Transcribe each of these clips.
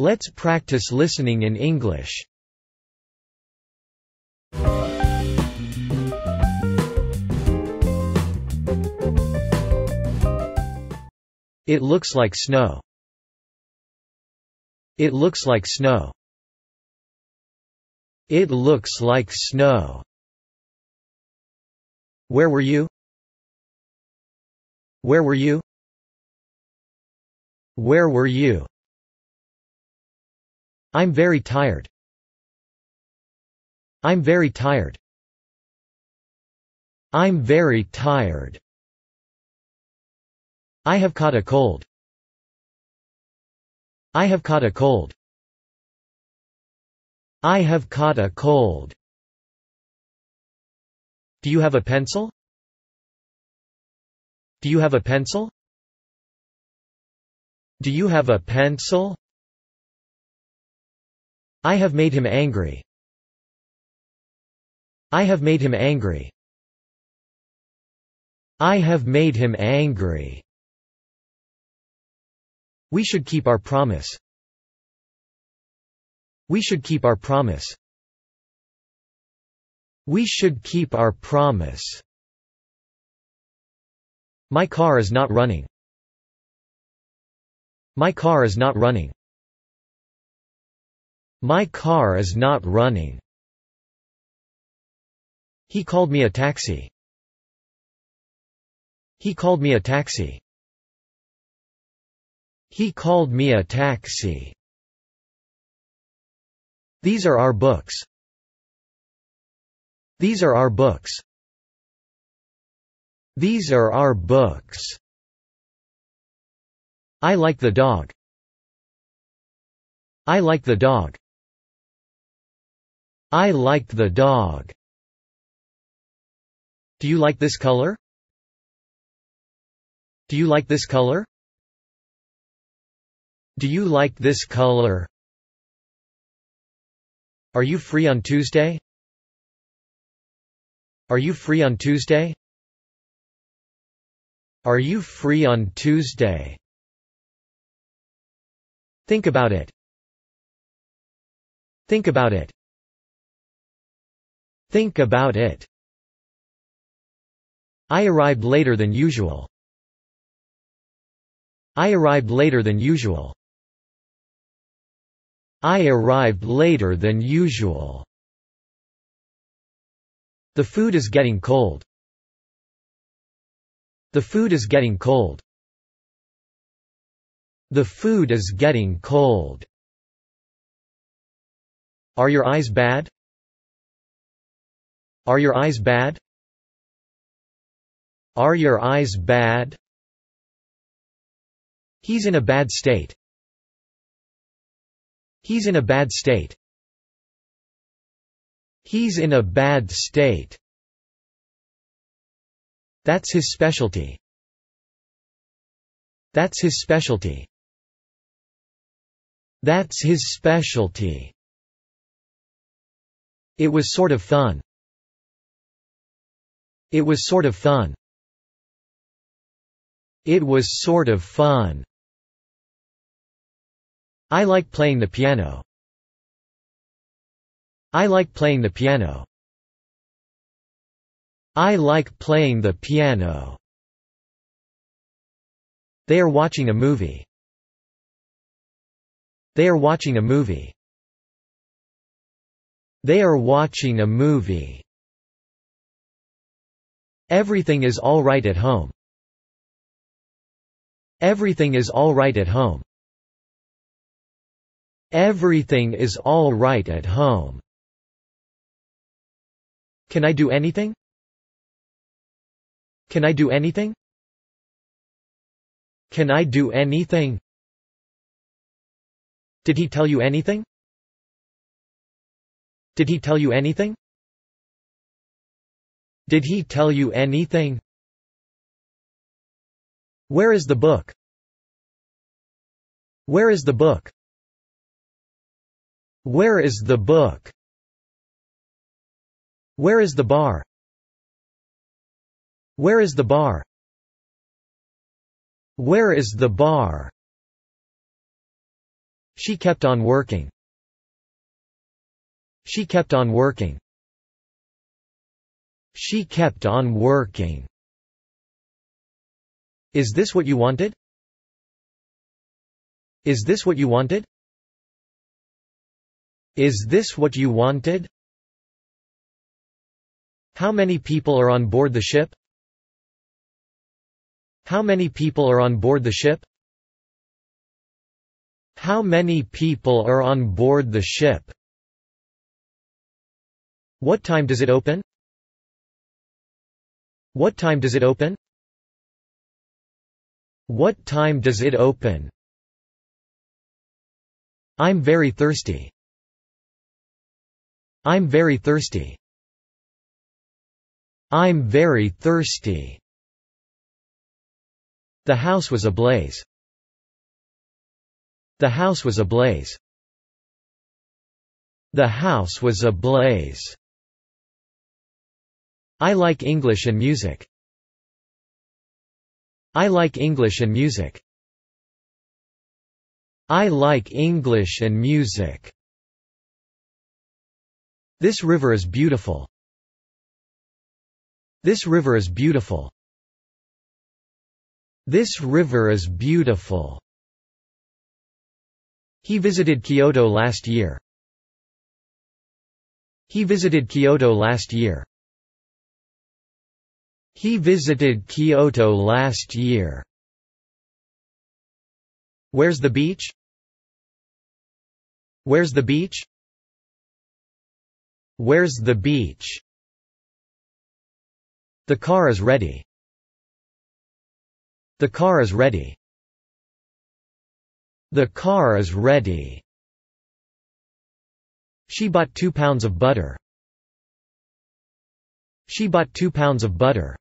Let's practice listening in English. It looks like snow. It looks like snow. It looks like snow. Where were you? Where were you? Where were you? I'm very tired. I'm very tired. I'm very tired. I have caught a cold. I have caught a cold. I have caught a cold. Do you have a pencil? Do you have a pencil? Do you have a pencil? I have made him angry. I have made him angry. I have made him angry. We should keep our promise. We should keep our promise. We should keep our promise. My car is not running. My car is not running. My car is not running. He called me a taxi. He called me a taxi. He called me a taxi. These are our books. These are our books. These are our books. I like the dog. I like the dog. I liked the dog. Do you like this color? Do you like this color? Do you like this color? Are you free on Tuesday? Are you free on Tuesday? Are you free on Tuesday? Think about it. Think about it. Think about it. I arrived later than usual. I arrived later than usual. I arrived later than usual. The food is getting cold. The food is getting cold. The food is getting cold. Are your eyes bad? Are your eyes bad? Are your eyes bad? He's in a bad state. He's in a bad state. He's in a bad state. That's his specialty. That's his specialty. That's his specialty. It was sort of fun. It was sort of fun. It was sort of fun. I like playing the piano. I like playing the piano. I like playing the piano. They are watching a movie. They are watching a movie. They are watching a movie. Everything is all right at home. Everything is all right at home. Everything is all right at home. Can I do anything? Can I do anything? Can I do anything? Did he tell you anything? Did he tell you anything? Did he tell you anything? Where is the book? Where is the book? Where is the book? Where is the bar? Where is the bar? Where is the bar? She kept on working. She kept on working. She kept on working. Is this what you wanted? Is this what you wanted? Is this what you wanted? How many people are on board the ship? How many people are on board the ship? How many people are on board the ship? What time does it open? What time does it open? What time does it open? I'm very thirsty. I'm very thirsty. I'm very thirsty. The house was ablaze. The house was ablaze. The house was ablaze. I like English and music. I like English and music. I like English and music. This river is beautiful. This river is beautiful. This river is beautiful. He visited Kyoto last year. He visited Kyoto last year. He visited Kyoto last year. Where's the beach? Where's the beach? Where's the beach? The car is ready. The car is ready. The car is ready. She bought two pounds of butter. She bought two pounds of butter.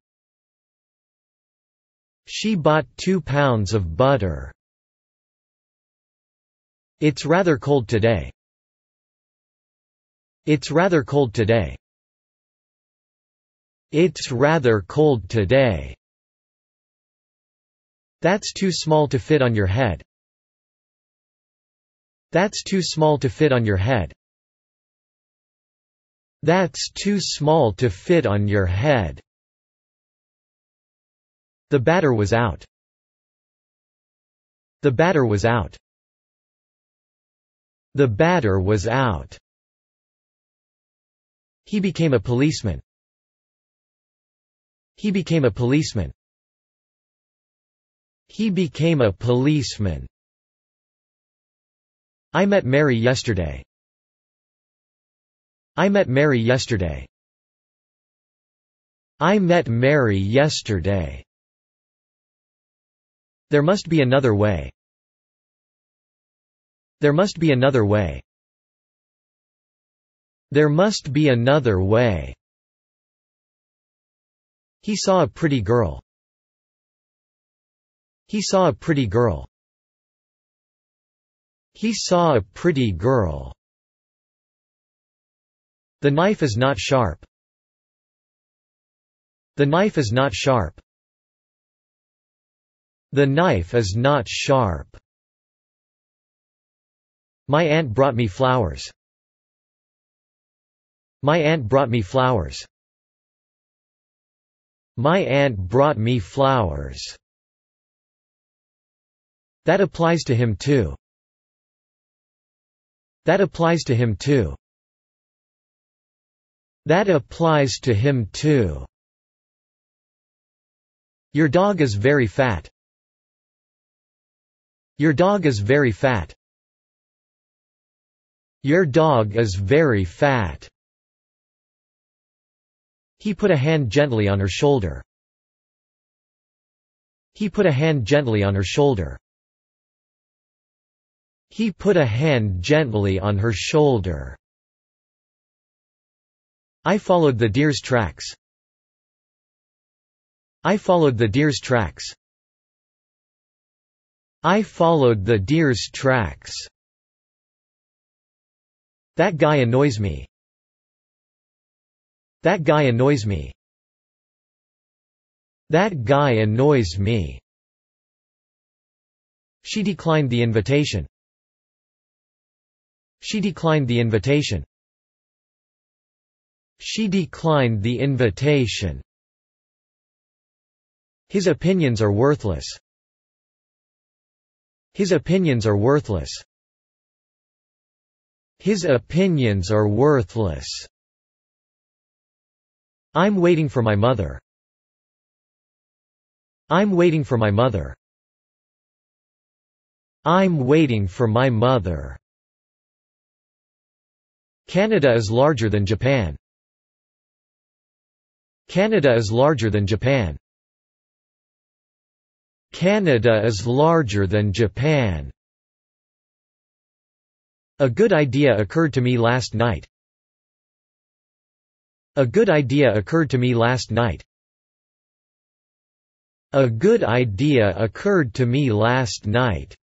She bought two pounds of butter. It's rather cold today. It's rather cold today. It's rather cold today. That's too small to fit on your head. That's too small to fit on your head. That's too small to fit on your head. The batter was out. The batter was out. The batter was out. He became a policeman. He became a policeman. He became a policeman. I met Mary yesterday. I met Mary yesterday. I met Mary yesterday. There must be another way. There must be another way. There must be another way. He saw a pretty girl. He saw a pretty girl. He saw a pretty girl. The knife is not sharp. The knife is not sharp. The knife is not sharp. My aunt brought me flowers. My aunt brought me flowers. My aunt brought me flowers. That applies to him too. That applies to him too. That applies to him too. Your dog is very fat. Your dog is very fat. Your dog is very fat. He put a hand gently on her shoulder. He put a hand gently on her shoulder. He put a hand gently on her shoulder. I followed the deer's tracks. I followed the deer's tracks. I followed the deer's tracks. That guy annoys me. That guy annoys me. That guy annoys me. She declined the invitation. She declined the invitation. She declined the invitation. His opinions are worthless. His opinions are worthless. His opinions are worthless. I'm waiting for my mother. I'm waiting for my mother. I'm waiting for my mother. Canada is larger than Japan. Canada is larger than Japan. Canada is larger than Japan. A good idea occurred to me last night. A good idea occurred to me last night. A good idea occurred to me last night.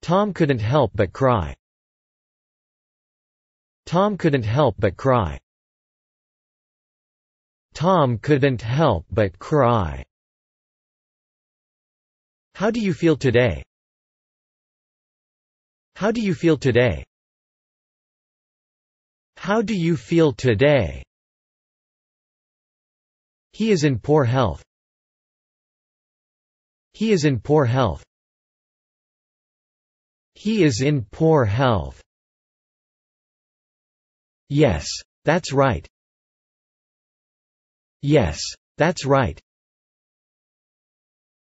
Tom couldn't help but cry. Tom couldn't help but cry. Tom couldn't help but cry. How do you feel today? How do you feel today? How do you feel today? He is in poor health. He is in poor health. He is in poor health. Yes, that's right. Yes. That's right.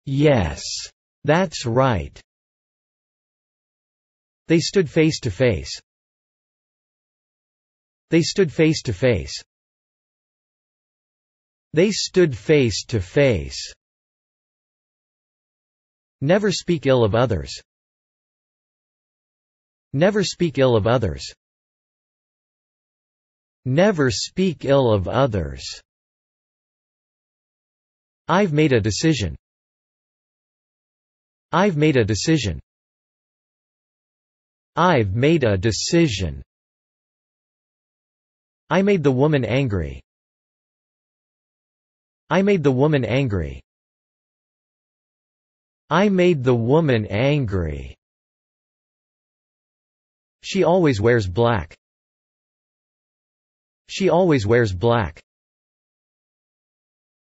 Yes. That's right. They stood face to face. They stood face to face. They stood face to face. Never speak ill of others. Never speak ill of others. Never speak ill of others. I've made a decision. I've made a decision. I've made a decision. I made the woman angry. I made the woman angry. I made the woman angry. She always wears black. She always wears black.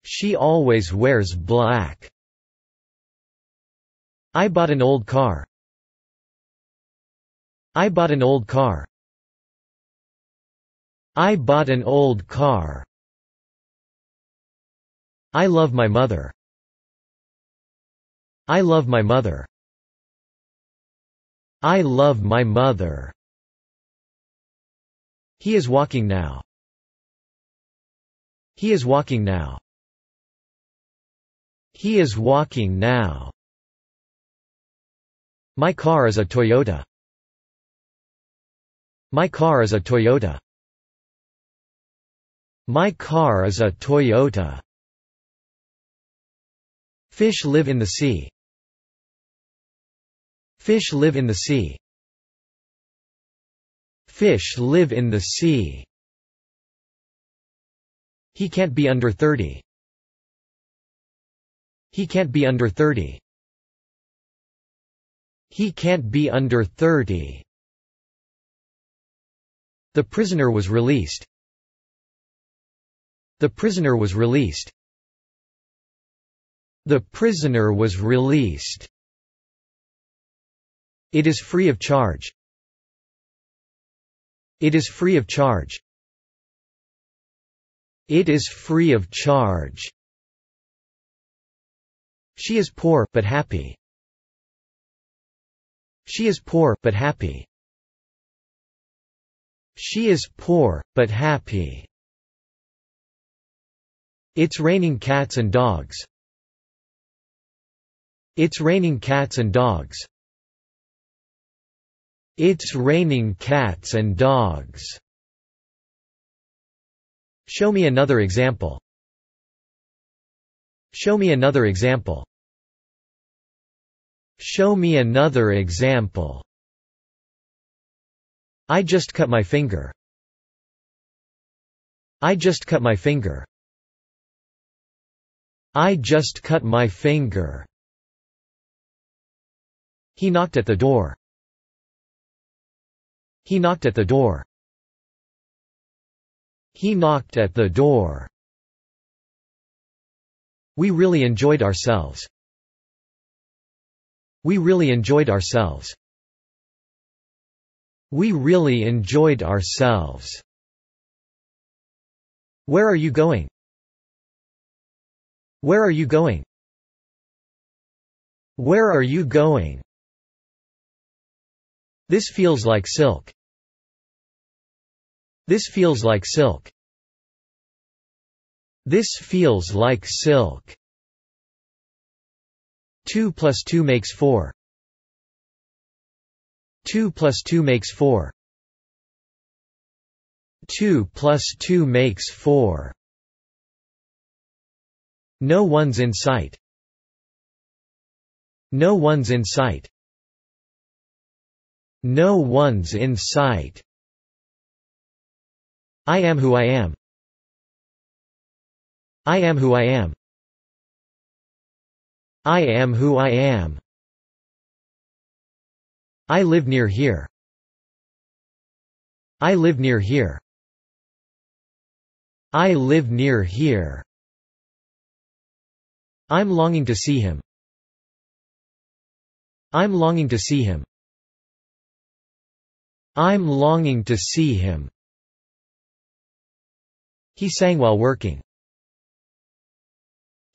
She always wears black. I bought an old car. I bought an old car. I bought an old car. I love my mother. I love my mother. I love my mother. He is walking now. He is walking now. He is walking now. My car is a Toyota. My car is a Toyota. My car is a Toyota. Fish live in the sea. Fish live in the sea. Fish live in the sea. He can't be under 30. He can't be under 30. He can't be under 30. The prisoner was released. The prisoner was released. The prisoner was released. It is free of charge. It is free of charge. It is free of charge. She is poor, but happy. She is poor, but happy. She is poor, but happy. It's raining cats and dogs. It's raining cats and dogs. It's raining cats and dogs. Show me another example. Show me another example. Show me another example. I just cut my finger. I just cut my finger. I just cut my finger. He knocked at the door. He knocked at the door. He knocked at the door. We really enjoyed ourselves. We really enjoyed ourselves. We really enjoyed ourselves. Where are you going? Where are you going? Where are you going? This feels like silk. This feels like silk. This feels like silk. 2 plus 2 makes 4. 2 plus 2 makes 4. 2 plus 2 makes 4. No one's in sight. No one's in sight. No one's in sight. I am who I am. I am who I am. I am who I am. I live near here. I live near here. I live near here. I'm longing to see him. I'm longing to see him. I'm longing to see him. He sang while working.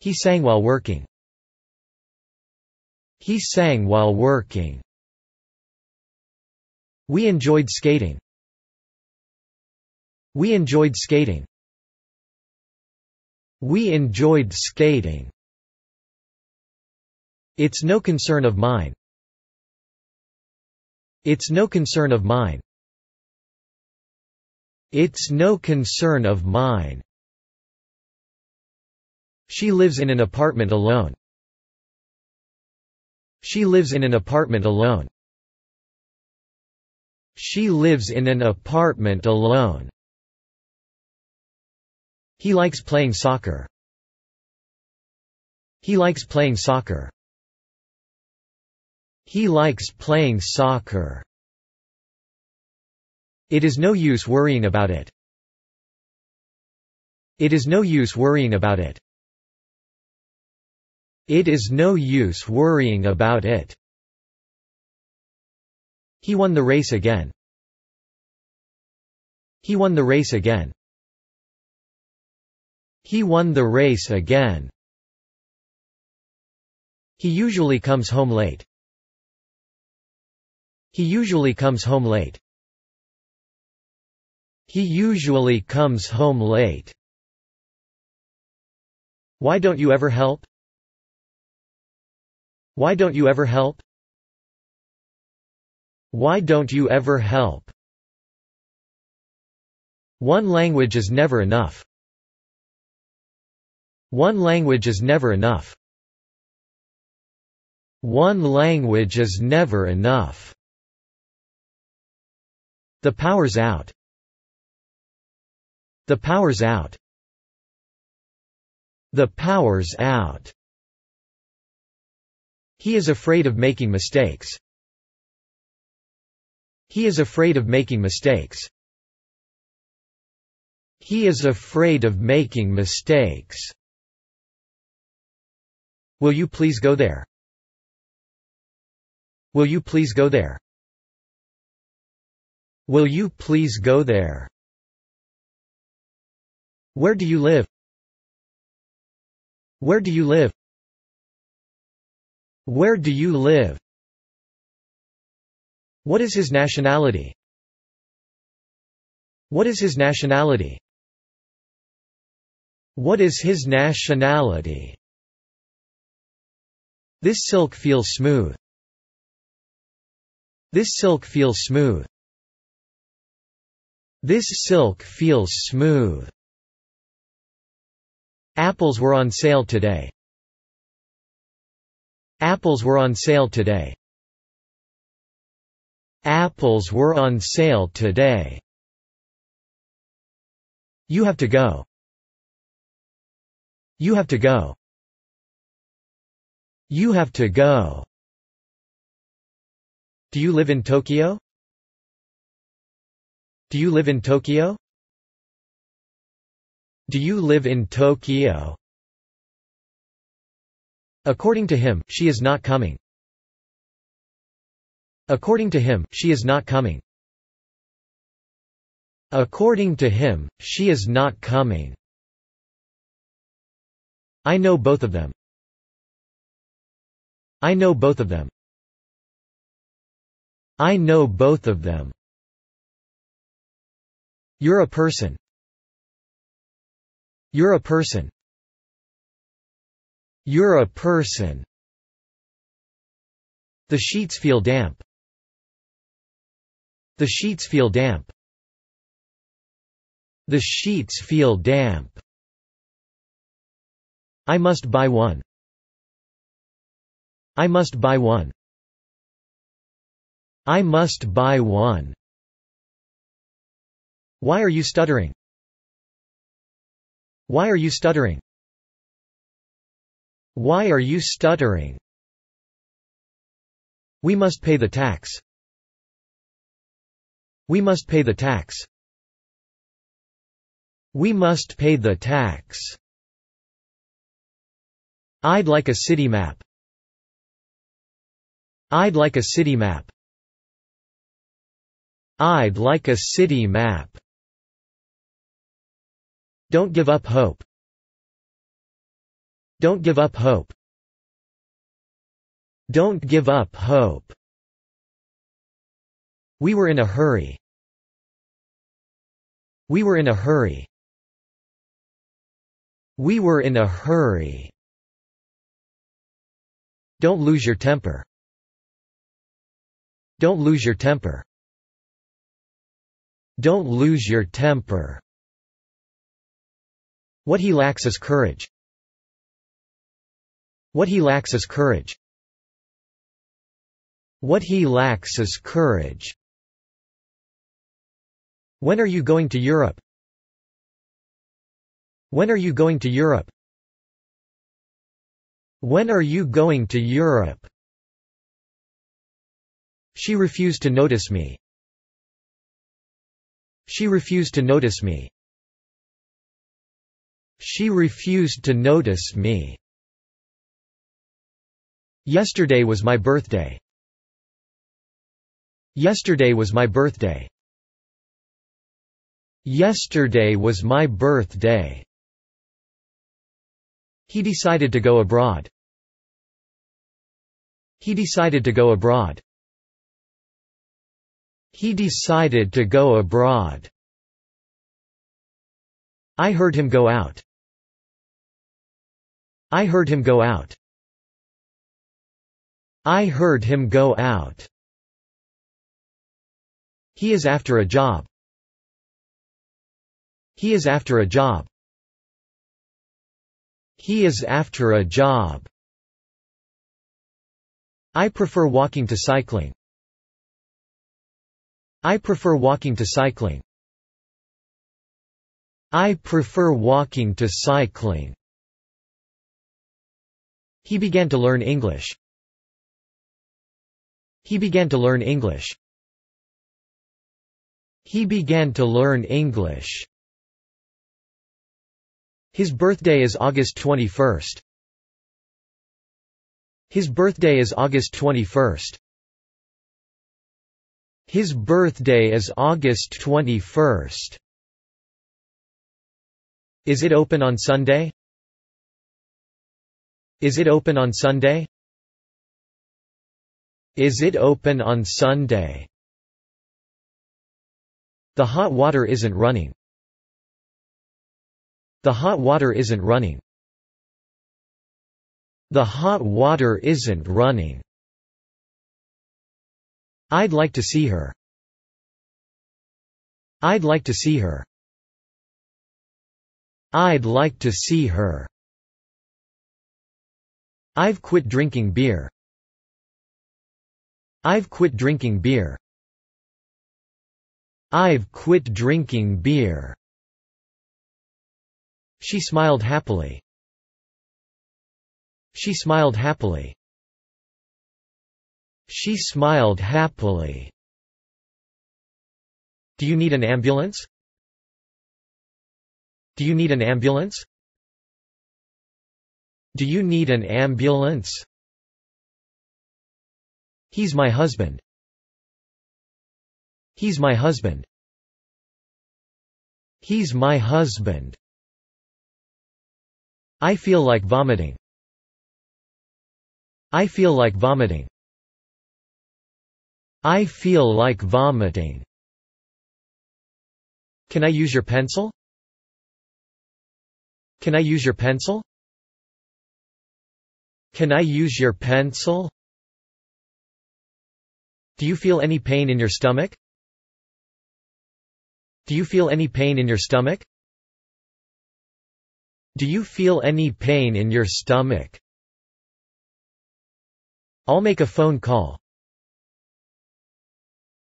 He sang while working. He sang while working. We enjoyed skating. We enjoyed skating. We enjoyed skating. It's no concern of mine. It's no concern of mine. It's no concern of mine. She lives in an apartment alone. She lives in an apartment alone. She lives in an apartment alone. He likes playing soccer. He likes playing soccer. He likes playing soccer. It is no use worrying about it. It is no use worrying about it. It is no use worrying about it. He won the race again. He won the race again. He won the race again. He usually comes home late. He usually comes home late. He usually comes home late. Why don't you ever help? Why don't you ever help? Why don't you ever help? One language is never enough. One language is never enough. One language is never enough. The power's out. The power's out. The power's out. He is afraid of making mistakes. He is afraid of making mistakes. He is afraid of making mistakes. Will you please go there? Will you please go there? Will you please go there? Where do you live? Where do you live? Where do you live? What is his nationality? What is his nationality? What is his nationality? This silk feels smooth. This silk feels smooth. This silk feels smooth. Apples were on sale today. Apples were on sale today. Apples were on sale today. You have to go. You have to go. You have to go. Do you live in Tokyo? Do you live in Tokyo? Do you live in Tokyo? According to him, she is not coming. According to him, she is not coming. According to him, she is not coming. I know both of them. I know both of them. I know both of them. You're a person. You're a person. You're a person. The sheets feel damp. The sheets feel damp. The sheets feel damp. I must buy one. I must buy one. I must buy one. Why are you stuttering? Why are you stuttering? Why are you stuttering? We must pay the tax. We must pay the tax. We must pay the tax. I'd like a city map. I'd like a city map. I'd like a city map. Don't give up hope. Don't give up hope. Don't give up hope. We were in a hurry. We were in a hurry. We were in a hurry. Don't lose your temper. Don't lose your temper. Don't lose your temper. What he lacks is courage. What he lacks is courage. What he lacks is courage. When are you going to Europe? When are you going to Europe? When are you going to Europe? She refused to notice me. She refused to notice me. She refused to notice me. Yesterday was my birthday. Yesterday was my birthday. Yesterday was my birthday. He decided to go abroad. He decided to go abroad. He decided to go abroad. I heard him go out. I heard him go out. I heard him go out. He is after a job. He is after a job. He is after a job. I prefer walking to cycling. I prefer walking to cycling. I prefer walking to cycling. He began to learn English. He began to learn English. He began to learn English. His birthday is August 21st. His birthday is August 21st. His birthday is August 21st. Is it open on Sunday? Is it open on Sunday? Is it open on Sunday? The hot water isn't running. The hot water isn't running. The hot water isn't running. I'd like to see her. I'd like to see her. I'd like to see her. I've quit drinking beer. I've quit drinking beer. I've quit drinking beer. She smiled happily. She smiled happily. She smiled happily. Do you need an ambulance? Do you need an ambulance? Do you need an ambulance? He's my husband. He's my husband. He's my husband. I feel like vomiting. I feel like vomiting. I feel like vomiting. Can I use your pencil? Can I use your pencil? Can I use your pencil? Do you feel any pain in your stomach? Do you feel any pain in your stomach? Do you feel any pain in your stomach? I'll make a phone call.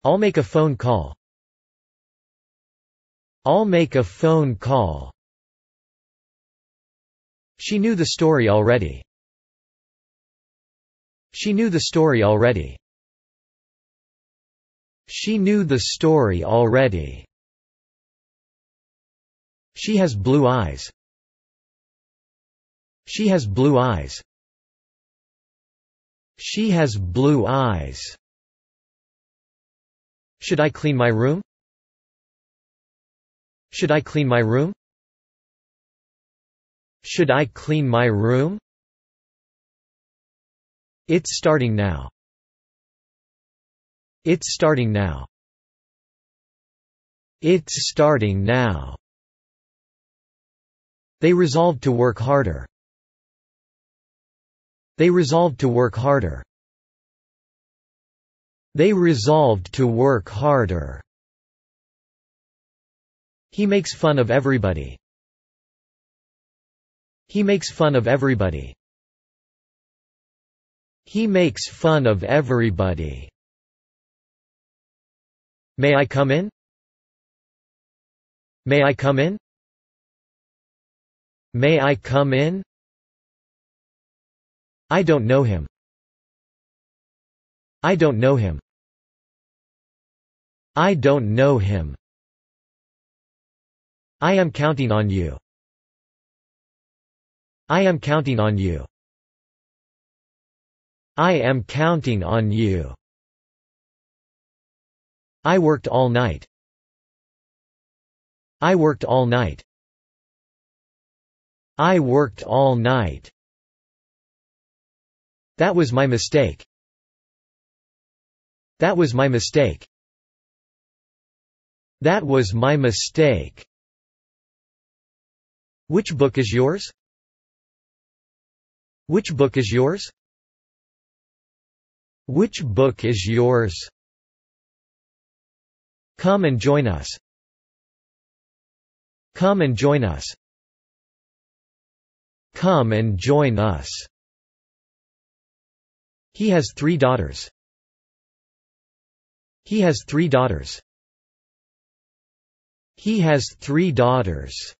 I'll make a phone call. I'll make a phone call. She knew the story already. She knew the story already. She knew the story already. She has blue eyes. She has blue eyes. She has blue eyes. Should I clean my room? Should I clean my room? Should I clean my room? It's starting now. It's starting now. It's starting now. They resolved to work harder. They resolved to work harder. They resolved to work harder. He makes fun of everybody. He makes fun of everybody. He makes fun of everybody. May I come in? May I come in? May I come in? I don't know him. I don't know him. I don't know him. I am counting on you. I am counting on you. I am counting on you. I worked all night. I worked all night. I worked all night. That was my mistake. That was my mistake. That was my mistake. Which book is yours? Which book is yours? Which book is yours? Come and join us. Come and join us. Come and join us. He has three daughters. He has three daughters. He has three daughters.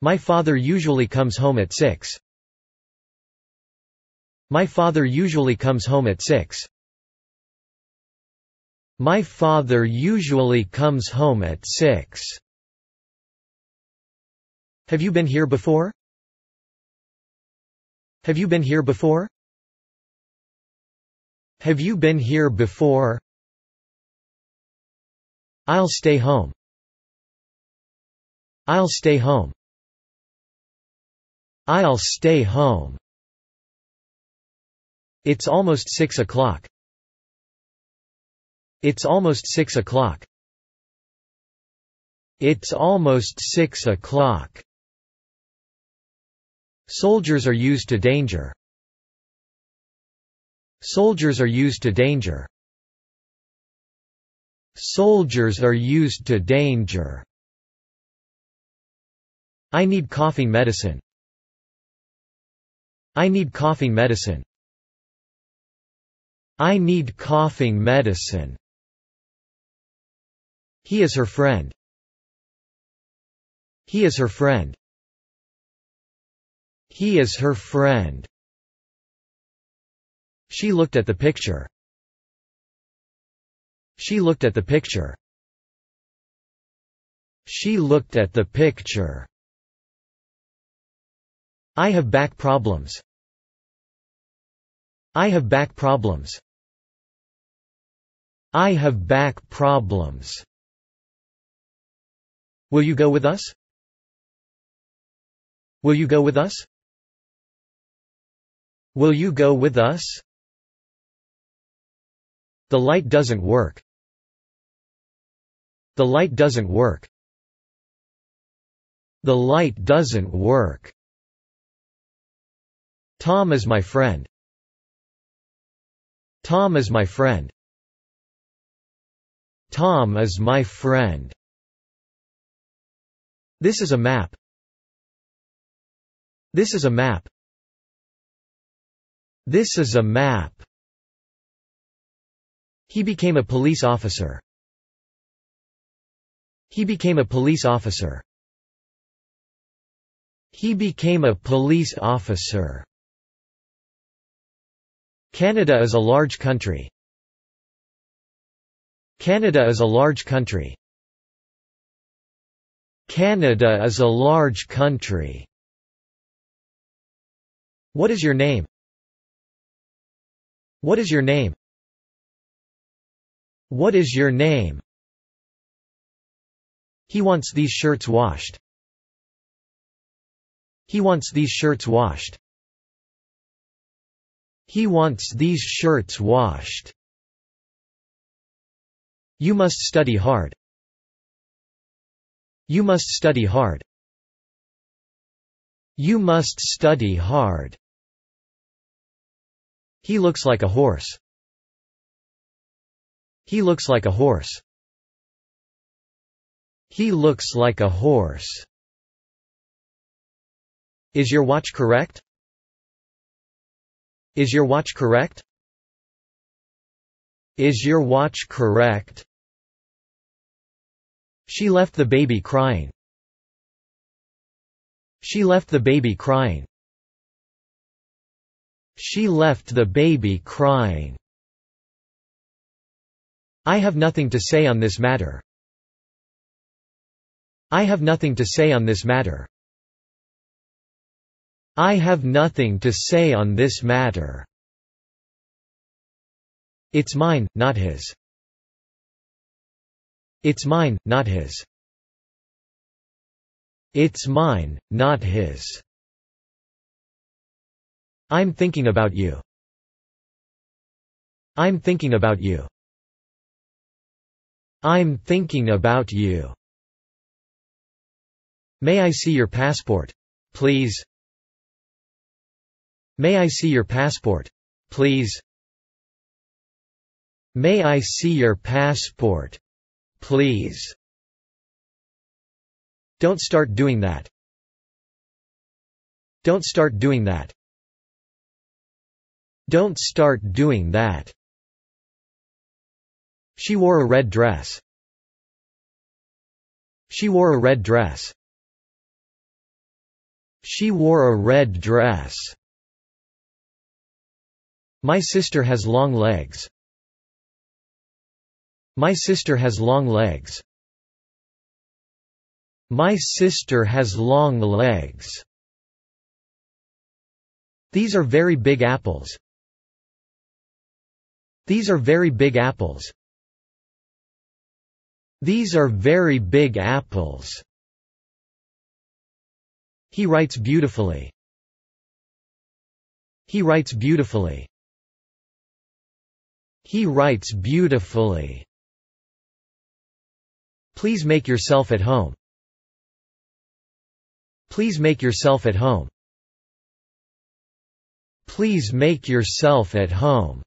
My father usually comes home at 6. My father usually comes home at 6. My father usually comes home at six. Have you been here before? Have you been here before? Have you been here before? I'll stay home. I'll stay home. I'll stay home. It's almost six o'clock. It's almost six o'clock. It's almost six o'clock. Soldiers are used to danger. Soldiers are used to danger. Soldiers are used to danger. I need coughing medicine. I need coughing medicine. I need coughing medicine. He is her friend. He is her friend. He is her friend. She looked at the picture. She looked at the picture. She looked at the picture. I have back problems. I have back problems. I have back problems. Will you go with us? Will you go with us? Will you go with us? The light doesn't work. The light doesn't work. The light doesn't work. Tom is my friend. Tom is my friend. Tom is my friend. This is a map. This is a map. This is a map. He became a police officer. He became a police officer. He became a police officer. Canada is a large country. Canada is a large country. Canada is a large country. What is your name? What is your name? What is your name? He wants these shirts washed. He wants these shirts washed. He wants these shirts washed. You must study hard. You must study hard. You must study hard. He looks like a horse. He looks like a horse. He looks like a horse. Is your watch correct? Is your watch correct? Is your watch correct? She left the baby crying. She left the baby crying. She left the baby crying. I have nothing to say on this matter. I have nothing to say on this matter. I have nothing to say on this matter. It's mine, not his. It's mine, not his. It's mine, not his. I'm thinking about you. I'm thinking about you. I'm thinking about you. May I see your passport? Please. May I see your passport? Please. May I see your passport? Please. Don't start doing that. Don't start doing that. Don't start doing that. She wore a red dress. She wore a red dress. She wore a red dress. My sister has long legs. My sister has long legs. My sister has long legs. These are very big apples. These are very big apples. These are very big apples. He writes beautifully. He writes beautifully. He writes beautifully. Please make yourself at home. Please make yourself at home. Please make yourself at home.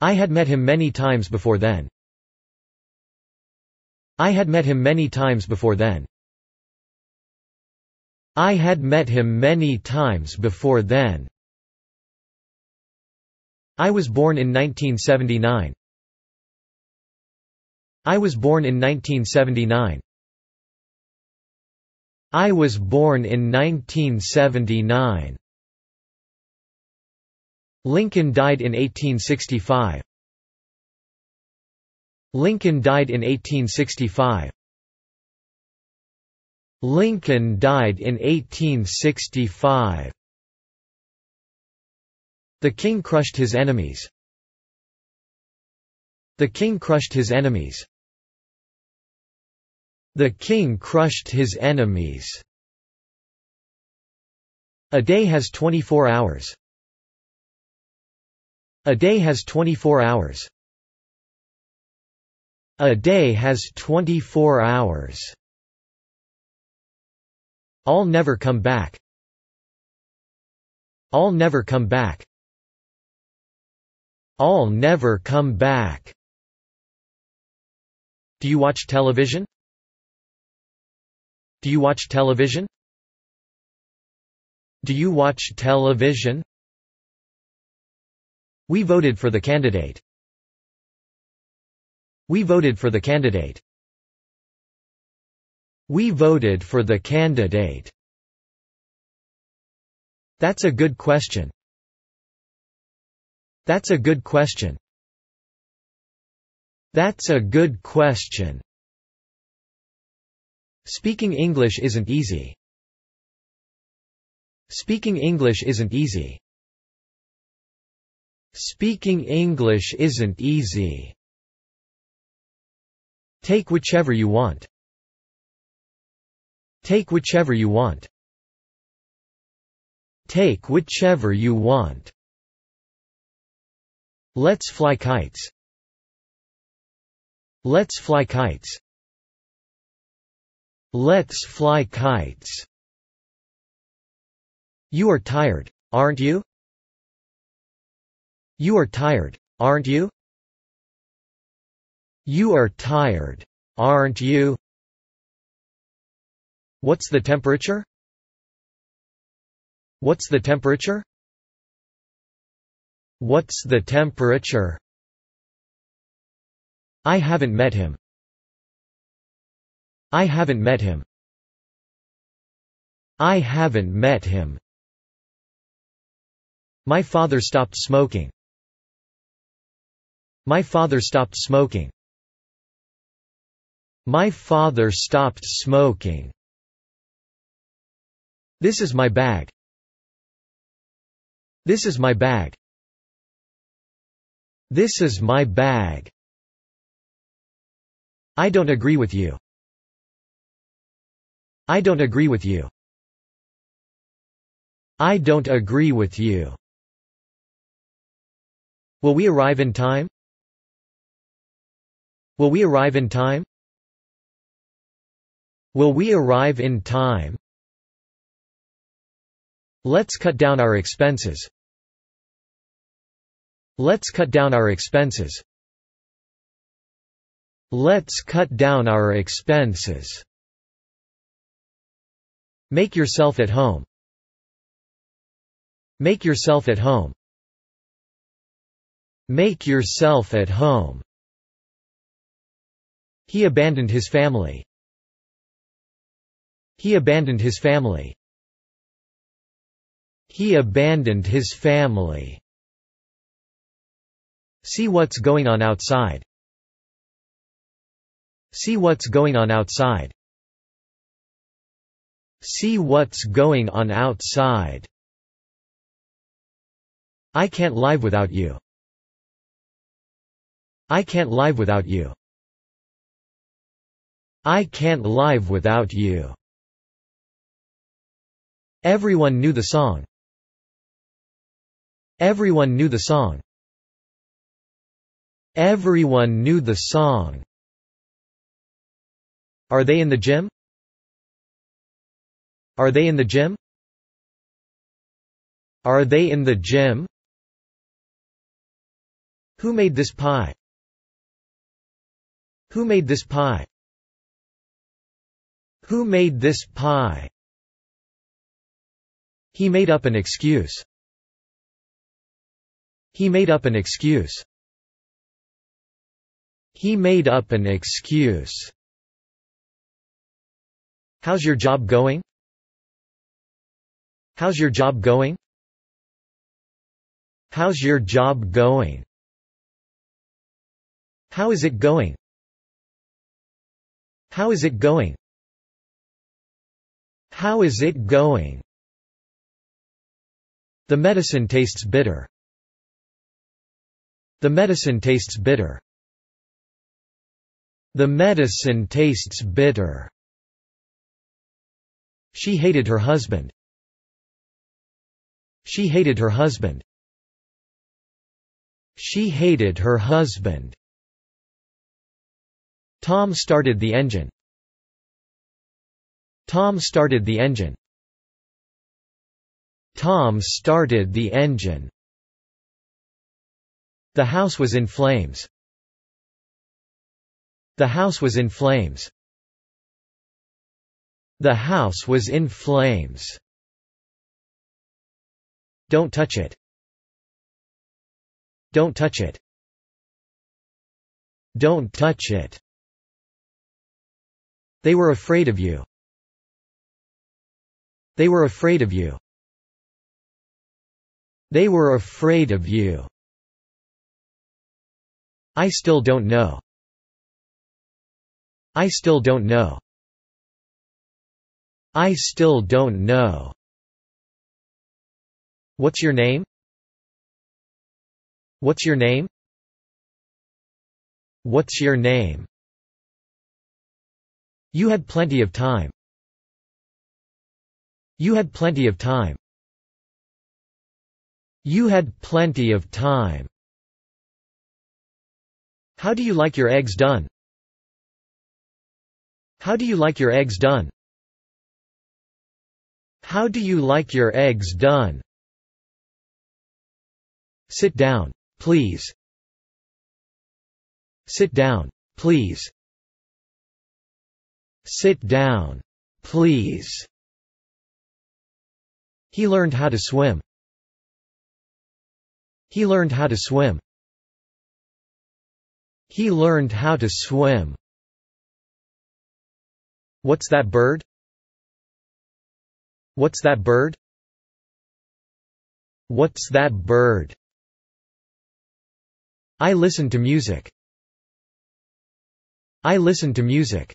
I had met him many times before then. I had met him many times before then. I had met him many times before then. I was born in 1979. I was born in 1979. I was born in 1979. Lincoln died in 1865. Lincoln died in 1865. Lincoln died in 1865. The king crushed his enemies. The king crushed his enemies. The king crushed his enemies. A day has 24 hours. A day has 24 hours. A day has 24 hours. I'll never come back. I'll never come back. I'll never come back. Do you watch television? Do you watch television? Do you watch television? We voted for the candidate. We voted for the candidate. We voted for the candidate. That's a good question. That's a good question. That's a good question. Speaking English isn't easy. Speaking English isn't easy. Speaking English isn't easy. Take whichever you want. Take whichever you want. Take whichever you want. Let's fly kites. Let's fly kites. Let's fly kites. You are tired, aren't you? You are tired, aren't you? You are tired, aren't you? What's the temperature? What's the temperature? What's the temperature? I haven't met him. I haven't met him. I haven't met him. My father stopped smoking. My father stopped smoking. My father stopped smoking. This is my bag. This is my bag. This is my bag. I don't agree with you. I don't agree with you. I don't agree with you. Will we arrive in time? Will we arrive in time? Will we arrive in time? Let's cut down our expenses. Let's cut down our expenses. Let's cut down our expenses. Make yourself at home. Make yourself at home. Make yourself at home. He abandoned his family. He abandoned his family. He abandoned his family. See what's going on outside. See what's going on outside. See what's going on outside. I can't live without you. I can't live without you. I can't live without you. Everyone knew the song. Everyone knew the song. Everyone knew the song. Are they in the gym? Are they in the gym? Are they in the gym? Who made this pie? Who made this pie? Who made this pie? He made up an excuse. He made up an excuse. He made up an excuse. How's your job going? How's your job going? How's your job going? How is it going? How is it going? How is it going? The medicine tastes bitter. The medicine tastes bitter. The medicine tastes bitter. She hated her husband. She hated her husband. She hated her husband. Tom started the engine. Tom started the engine. Tom started the engine. The house was in flames. The house was in flames. The house was in flames. Don't touch it. Don't touch it. Don't touch it. They were afraid of you. They were afraid of you. They were afraid of you. I still don't know. I still don't know. I still don't know. What's your name? What's your name? What's your name? You had plenty of time. You had plenty of time. You had plenty of time. How do you like your eggs done? How do you like your eggs done? How do you like your eggs done? Sit down. Please. Sit down. Please. Sit down. Please. He learned how to swim. He learned how to swim. He learned how to swim. What's that bird? What's that bird? What's that bird? I listen to music. I listen to music.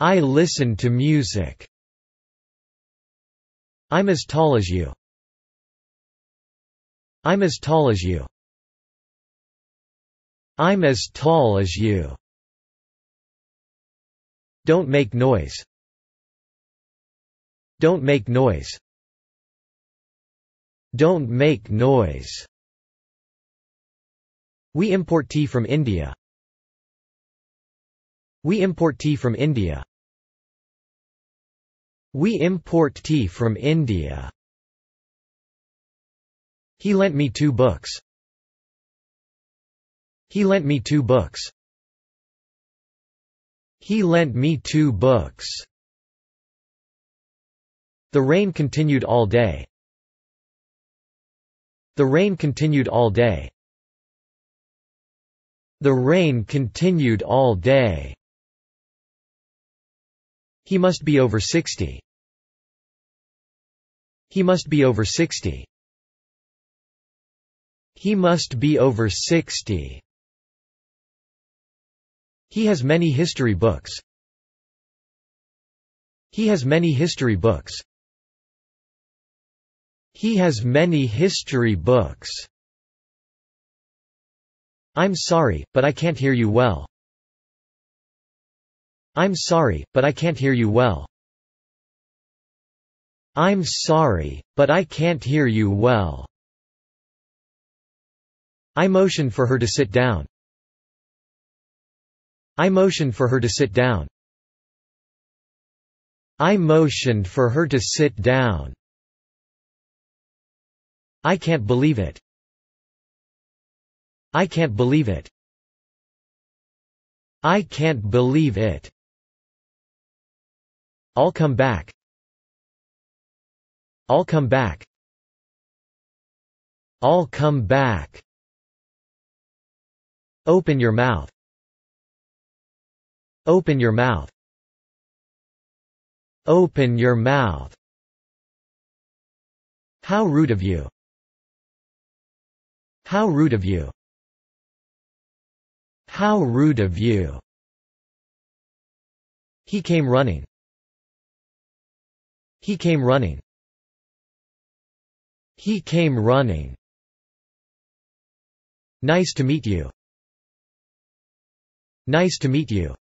I listen to music. I'm as tall as you. I'm as tall as you. I'm as tall as you. Don't make noise. Don't make noise. Don't make noise. We import tea from India. We import tea from India. We import tea from India. He lent me two books. He lent me two books. He lent me two books. The rain continued all day. The rain continued all day. The rain continued all day. He must be over 60. He must be over 60. He must be over 60. He has many history books. He has many history books. He has many history books. I'm sorry, but I can't hear you well. I'm sorry, but I can't hear you well. I'm sorry, but I can't hear you well. I motioned for her to sit down. I motioned for her to sit down. I motioned for her to sit down. I can't believe it. I can't believe it. I can't believe it. I'll come back. I'll come back. I'll come back. Open your mouth. Open your mouth. Open your mouth. How rude of you. How rude of you. How rude of you. He came running. He came running. He came running. Nice to meet you. Nice to meet you.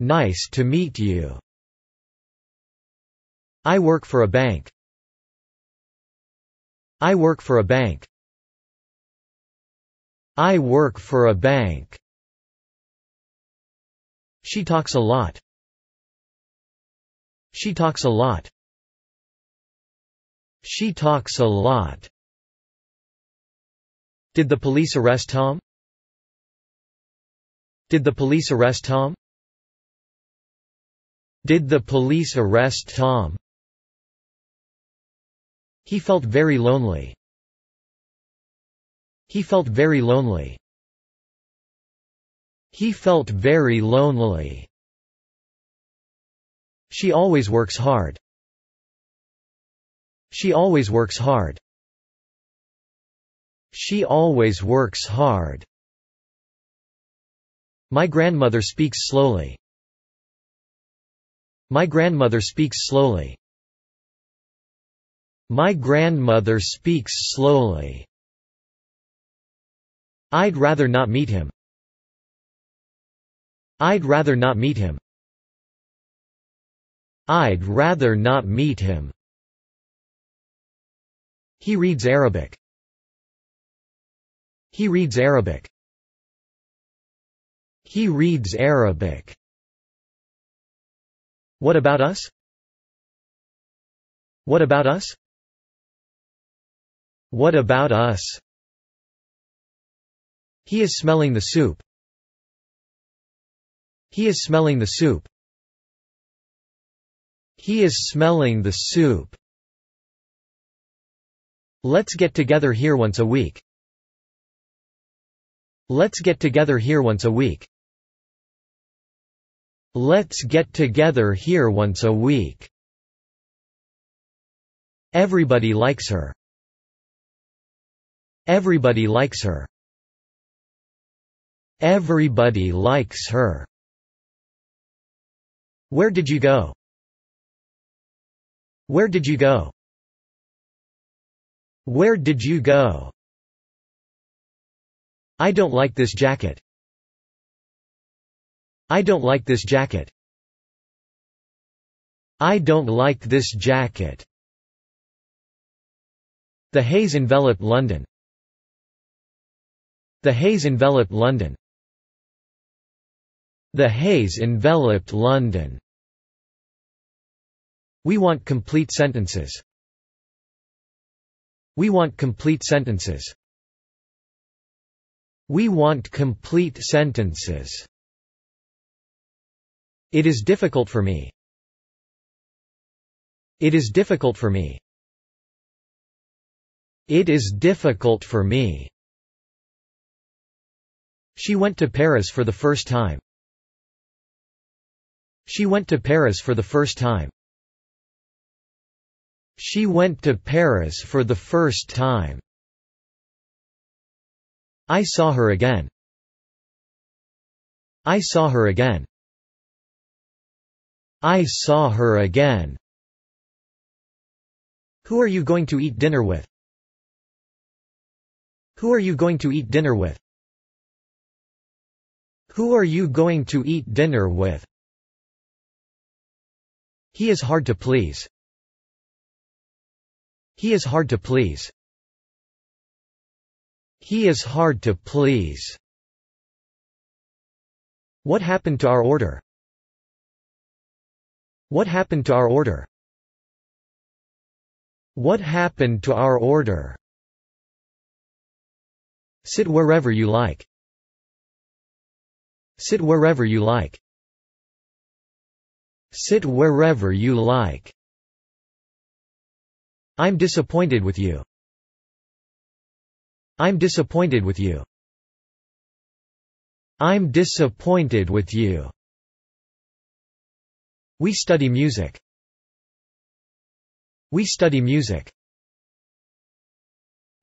Nice to meet you. I work for a bank. I work for a bank. I work for a bank. She talks a lot. She talks a lot. She talks a lot. Did the police arrest Tom? Did the police arrest Tom? Did the police arrest Tom? He felt very lonely. He felt very lonely. He felt very lonely. She always works hard. She always works hard. She always works hard. My grandmother speaks slowly. My grandmother speaks slowly. My grandmother speaks slowly. I'd rather not meet him. I'd rather not meet him. I'd rather not meet him. He reads Arabic. He reads Arabic. He reads Arabic. What about us? What about us? What about us? He is smelling the soup. He is smelling the soup. He is smelling the soup. Let's get together here once a week. Let's get together here once a week. Let's get together here once a week. Everybody likes her. Everybody likes her. Everybody likes her. Where did you go? Where did you go? Where did you go? I don't like this jacket. I don't like this jacket. I don't like this jacket. The haze enveloped London. The haze enveloped London. The haze enveloped London. We want complete sentences. We want complete sentences. We want complete sentences. It is difficult for me. It is difficult for me. It is difficult for me. She went to Paris for the first time. She went to Paris for the first time. She went to Paris for the first time. I saw her again. I saw her again. I saw her again. Who are you going to eat dinner with? Who are you going to eat dinner with? Who are you going to eat dinner with? He is hard to please. He is hard to please. He is hard to please. What happened to our order? What happened to our order? What happened to our order? Sit wherever you like. Sit wherever you like. Sit wherever you like. I'm disappointed with you. I'm disappointed with you. I'm disappointed with you. We study music. We study music.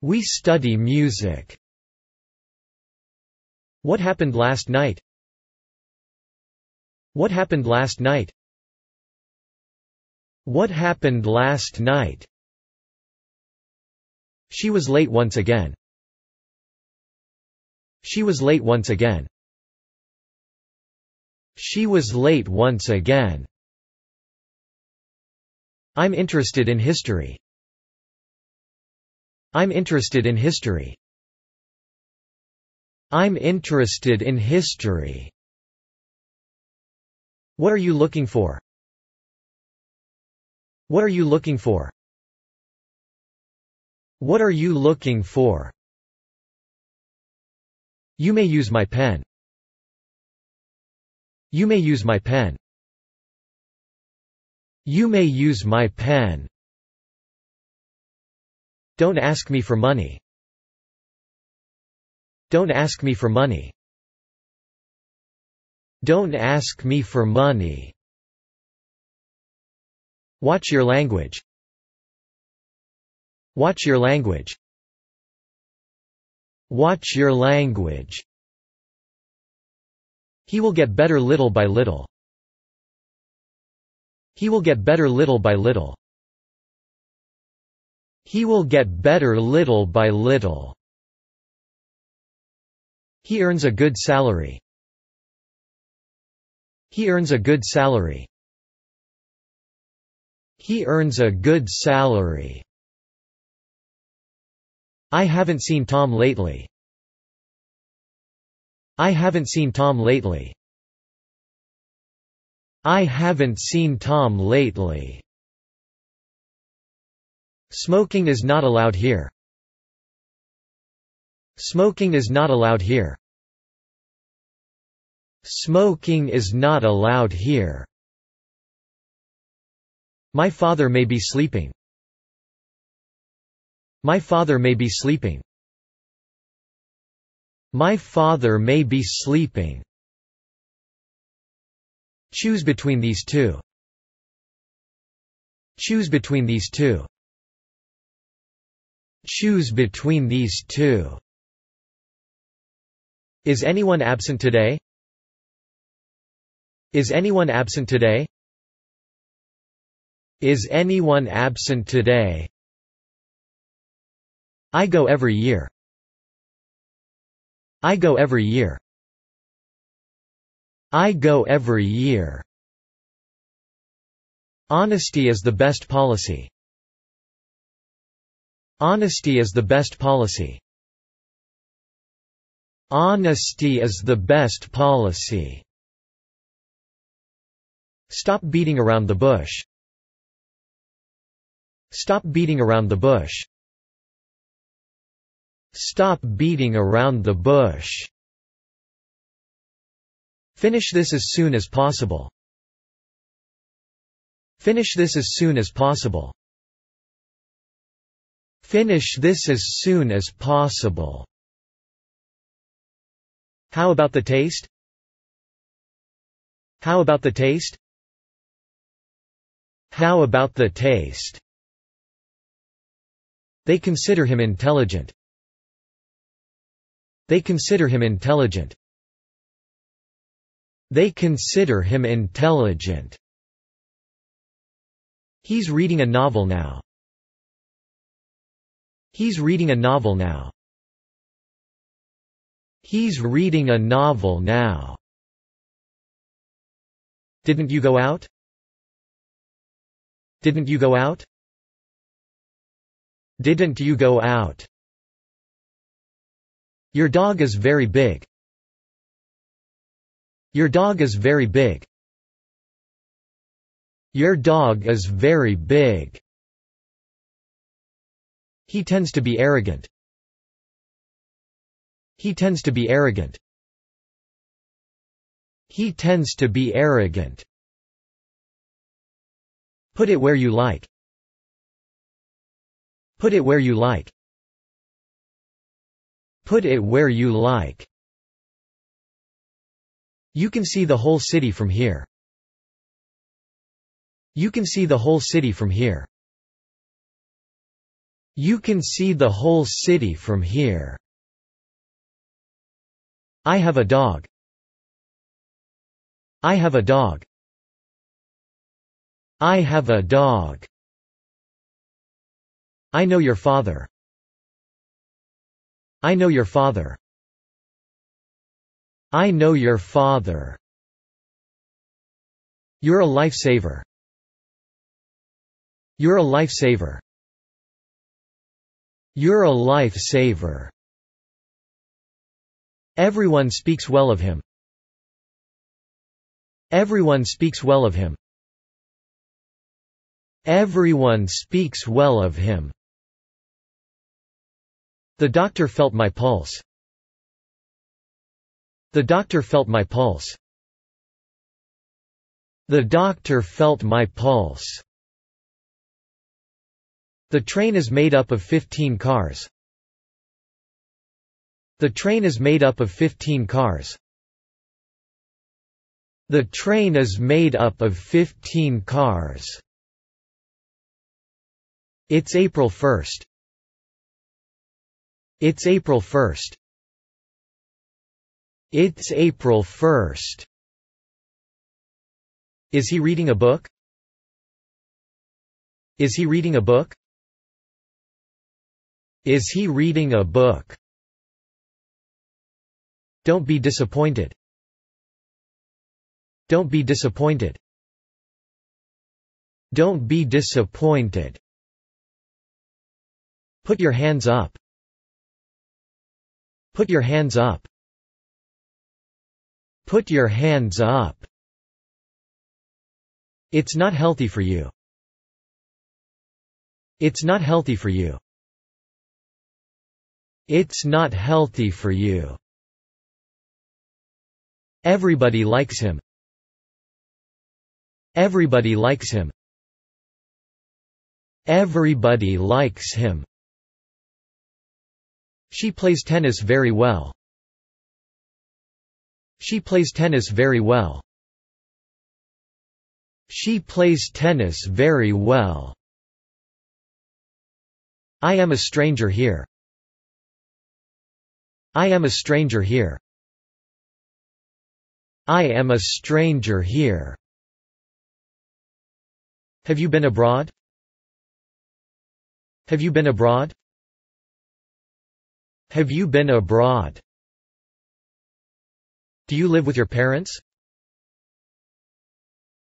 We study music. What happened last night? What happened last night? What happened last night? She was late once again. She was late once again. She was late once again. I'm interested in history. I'm interested in history. I'm interested in history. What are you looking for? What are you looking for? What are you looking for? You may use my pen. You may use my pen. You may use my pen. Don't ask me for money. Don't ask me for money. Don't ask me for money. Watch your language. Watch your language. Watch your language. He will get better little by little. He will get better little by little. He will get better little by little. He earns a good salary. He earns a good salary. He earns a good salary. I haven't seen Tom lately. I haven't seen Tom lately. I haven't seen Tom lately. Smoking is not allowed here. Smoking is not allowed here. Smoking is not allowed here. My father may be sleeping. My father may be sleeping. My father may be sleeping. Choose between these two. Choose between these two. Choose between these two. Is anyone absent today? Is anyone absent today? Is anyone absent today? I go every year. I go every year. I go every year. Honesty is the best policy. Honesty is the best policy. Honesty is the best policy. Stop beating around the bush. Stop beating around the bush. Stop beating around the bush. Finish this as soon as possible. Finish this as soon as possible. Finish this as soon as possible. How about the taste? How about the taste? How about the taste? They consider him intelligent. They consider him intelligent. They consider him intelligent. He's reading a novel now. He's reading a novel now. He's reading a novel now. Didn't you go out? Didn't you go out? Didn't you go out? Your dog is very big. Your dog is very big. Your dog is very big. He tends to be arrogant. He tends to be arrogant. He tends to be arrogant. Put it where you like. Put it where you like. Put it where you like. You can see the whole city from here. You can see the whole city from here. You can see the whole city from here. I have a dog. I have a dog. I have a dog. I know your father. I know your father. I know your father. You're a lifesaver. You're a lifesaver. You're a lifesaver. Everyone speaks well of him. Everyone speaks well of him. Everyone speaks well of him. The doctor felt my pulse. The doctor felt my pulse. The doctor felt my pulse. The train is made up of 15 cars. The train is made up of 15 cars. The train is made up of 15 cars. It's April 1st. It's April 1st. It's April 1st. Is he reading a book? Is he reading a book? Is he reading a book? Don't be disappointed. Don't be disappointed. Don't be disappointed. Put your hands up. Put your hands up. Put your hands up. It's not healthy for you. It's not healthy for you. It's not healthy for you. Everybody likes him. Everybody likes him. Everybody likes him. She plays tennis very well. She plays tennis very well. She plays tennis very well. I am a stranger here. I am a stranger here. I am a stranger here. Have you been abroad? Have you been abroad? Have you been abroad? Do you live with your parents?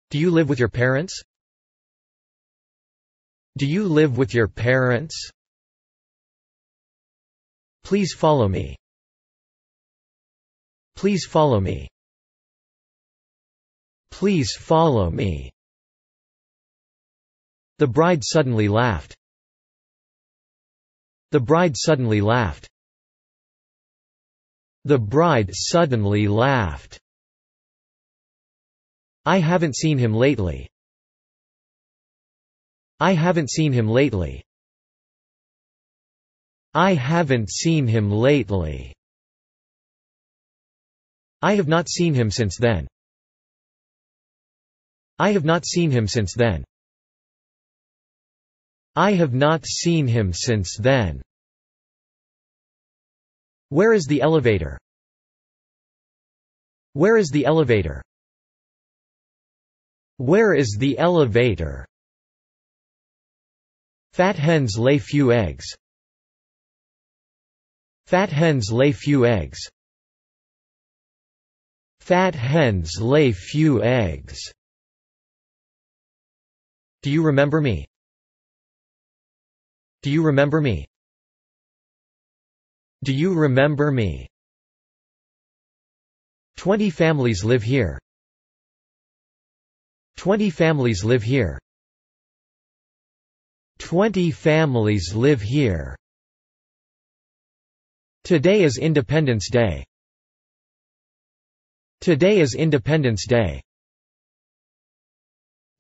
Do you live with your parents? Do you live with your parents? Please follow me. Please follow me. Please follow me. The bride suddenly laughed. The bride suddenly laughed. The bride suddenly laughed. I haven't seen him lately. I haven't seen him lately. I haven't seen him lately. I have not seen him since then. I have not seen him since then. I have not seen him since then. Where is the elevator? Where is the elevator? Where is the elevator? Fat hens lay few eggs. Fat hens lay few eggs. Fat hens lay few eggs. Do you remember me? Do you remember me? Do you remember me? Twenty families live here. Twenty families live here. Twenty families live here. Today is Independence Day. Today is Independence Day.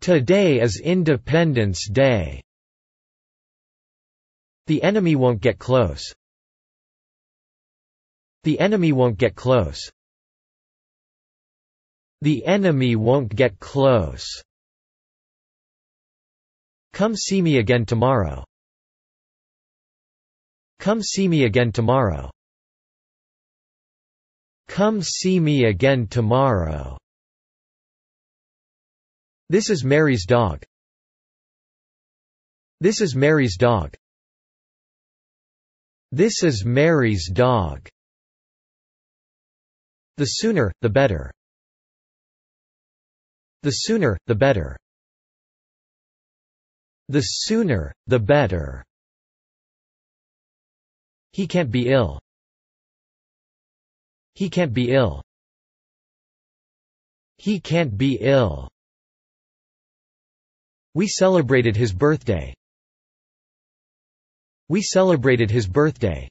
Today is Independence Day. The enemy won't get close. The enemy won't get close. The enemy won't get close. Come see me again tomorrow. Come see me again tomorrow. Come see me again tomorrow. This is Mary's dog. This is Mary's dog. This is Mary's dog. The sooner, the better. The sooner, the better. The sooner, the better. He can't be ill. He can't be ill. He can't be ill. We celebrated his birthday. We celebrated his birthday.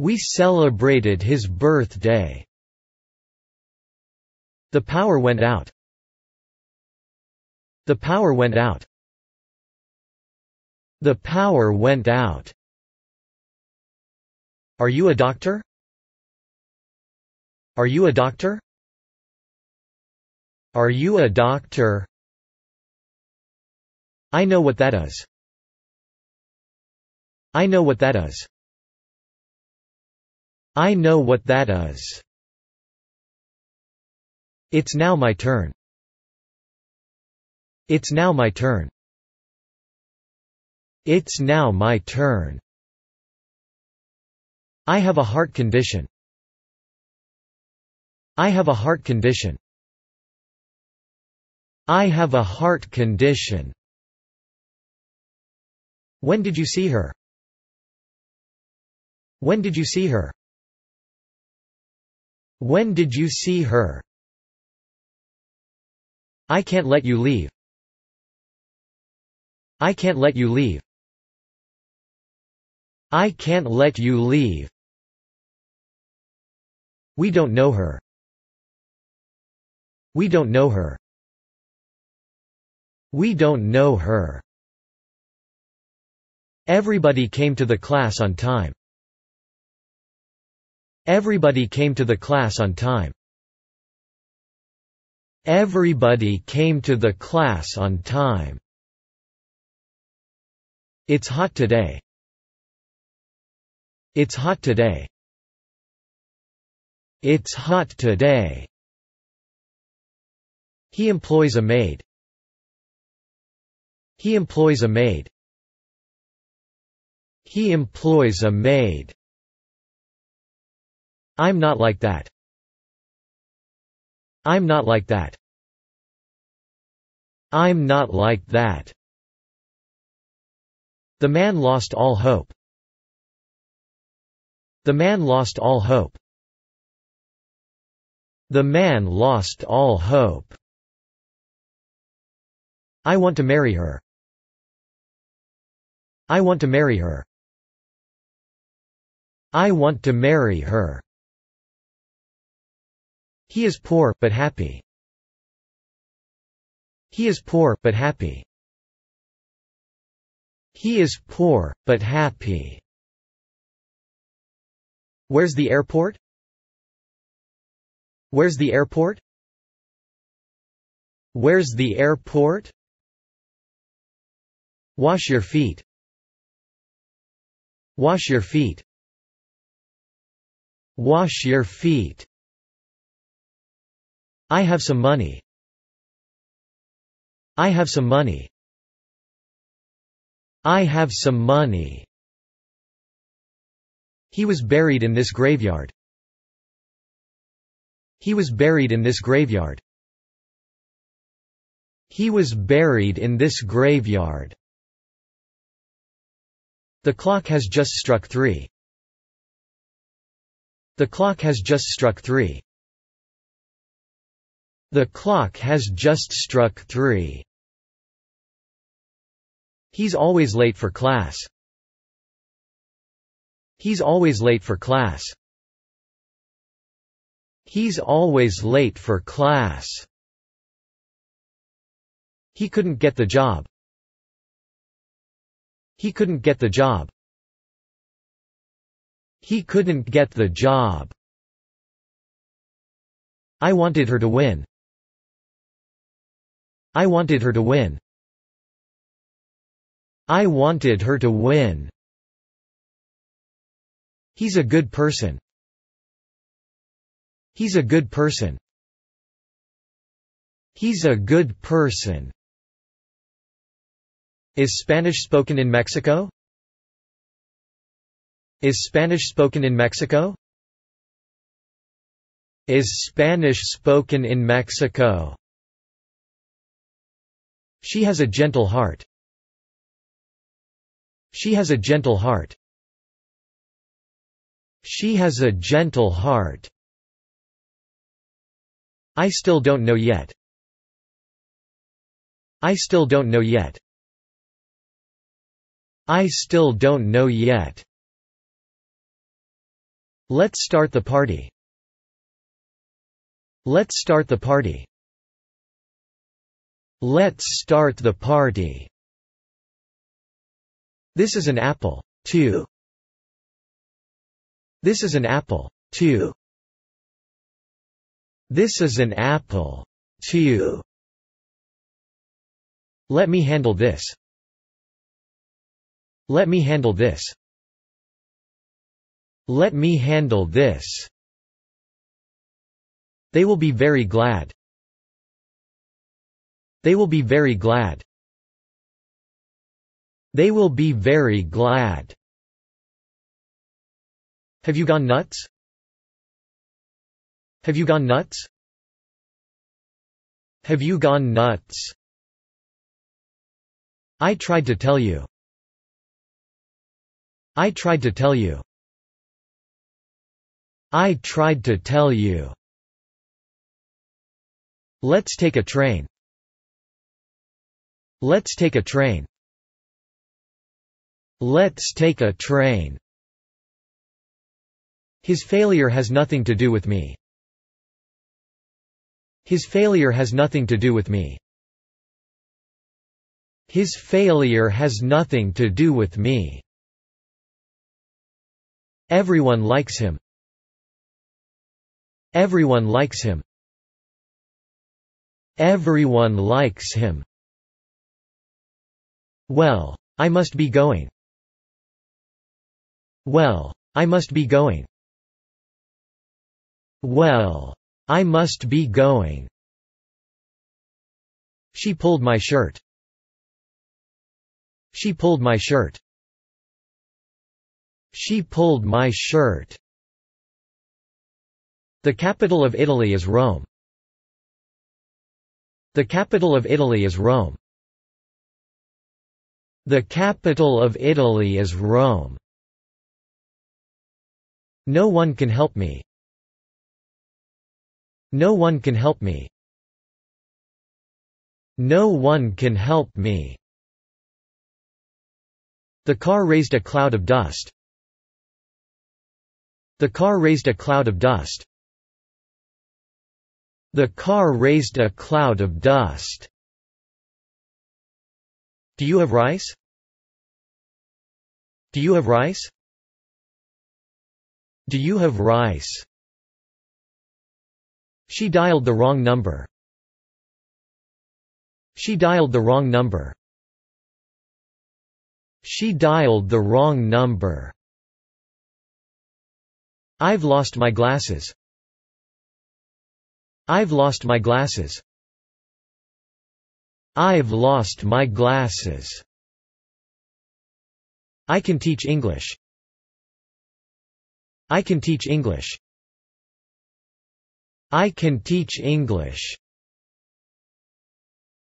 We celebrated his birthday. The power went out. The power went out. The power went out. Are you a doctor? Are you a doctor? Are you a doctor? I know what that is. I know what that is. I know what that is. It's now my turn. It's now my turn. It's now my turn. I have a heart condition. I have a heart condition. I have a heart condition. When did you see her? When did you see her? When did you see her? I can't let you leave. I can't let you leave. I can't let you leave. We don't know her. We don't know her. We don't know her. Everybody came to the class on time. Everybody came to the class on time. Everybody came to the class on time. It's hot today. It's hot today. It's hot today. He employs a maid. He employs a maid. He employs a maid. I'm not like that. I'm not like that. I'm not like that. The man lost all hope. The man lost all hope. The man lost all hope. I want to marry her. I want to marry her. I want to marry her. He is poor, but happy. He is poor, but happy. He is poor, but happy. Where's the airport? Where's the airport? Where's the airport? Wash your feet. Wash your feet. Wash your feet. I have some money. I have some money. I have some money. He was buried in this graveyard. He was buried in this graveyard. He was buried in this graveyard. The clock has just struck three. The clock has just struck three. The clock has just struck three. He's always late for class. He's always late for class. He's always late for class. He couldn't get the job. He couldn't get the job. He couldn't get the job. I wanted her to win. I wanted her to win. I wanted her to win. He's a good person. He's a good person. He's a good person. Is Spanish spoken in Mexico? Is Spanish spoken in Mexico? Is Spanish spoken in Mexico? She has a gentle heart. She has a gentle heart. She has a gentle heart. I still don't know yet. I still don't know yet. I still don't know yet. Let's start the party. Let's start the party. Let's start the party. This is an apple. 2. This is an apple. 2. This is an apple. 2. Let me handle this. Let me handle this. Let me handle this. They will be very glad. They will be very glad. They will be very glad. Have you gone nuts? Have you gone nuts? Have you gone nuts? I tried to tell you. I tried to tell you. I tried to tell you. Let's take a train. Let's take a train. Let's take a train. His failure has nothing to do with me. His failure has nothing to do with me. His failure has nothing to do with me. Everyone likes him. Everyone likes him. Everyone likes him. Well. I must be going. Well. I must be going. Well. I must be going. She pulled my shirt. She pulled my shirt. She pulled my shirt. The capital of Italy is Rome. The capital of Italy is Rome. The capital of Italy is Rome. No one can help me. No one can help me. No one can help me. The car raised a cloud of dust. The car raised a cloud of dust. The car raised a cloud of dust. Do you have rice? Do you have rice? Do you have rice? She dialed the wrong number. She dialed the wrong number. She dialed the wrong number. I've lost my glasses. I've lost my glasses. I've lost my glasses. I can teach English. I can teach English. I can teach English.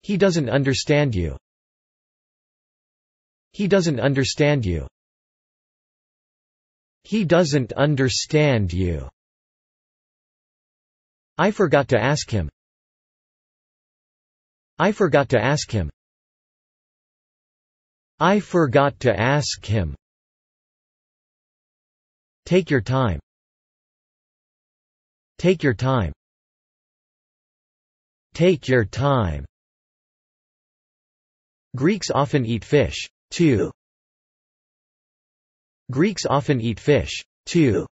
He doesn't understand you. He doesn't understand you. He doesn't understand you. I forgot to ask him. I forgot to ask him. I forgot to ask him. Take your time. Take your time. Take your time. Greeks often eat fish. 2. Greeks often eat fish. 2.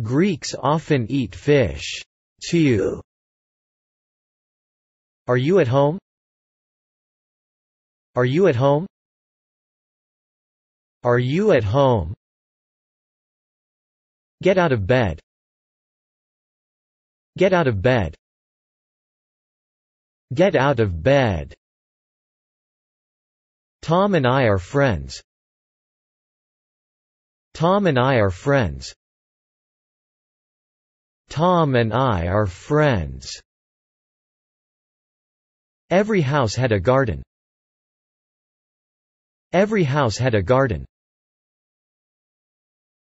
Greeks often eat fish. 2. Are you at home? Are you at home? Are you at home? Get out of bed. Get out of bed. Get out of bed. Tom and I are friends. Tom and I are friends. Tom and I are friends. Every house had a garden. Every house had a garden.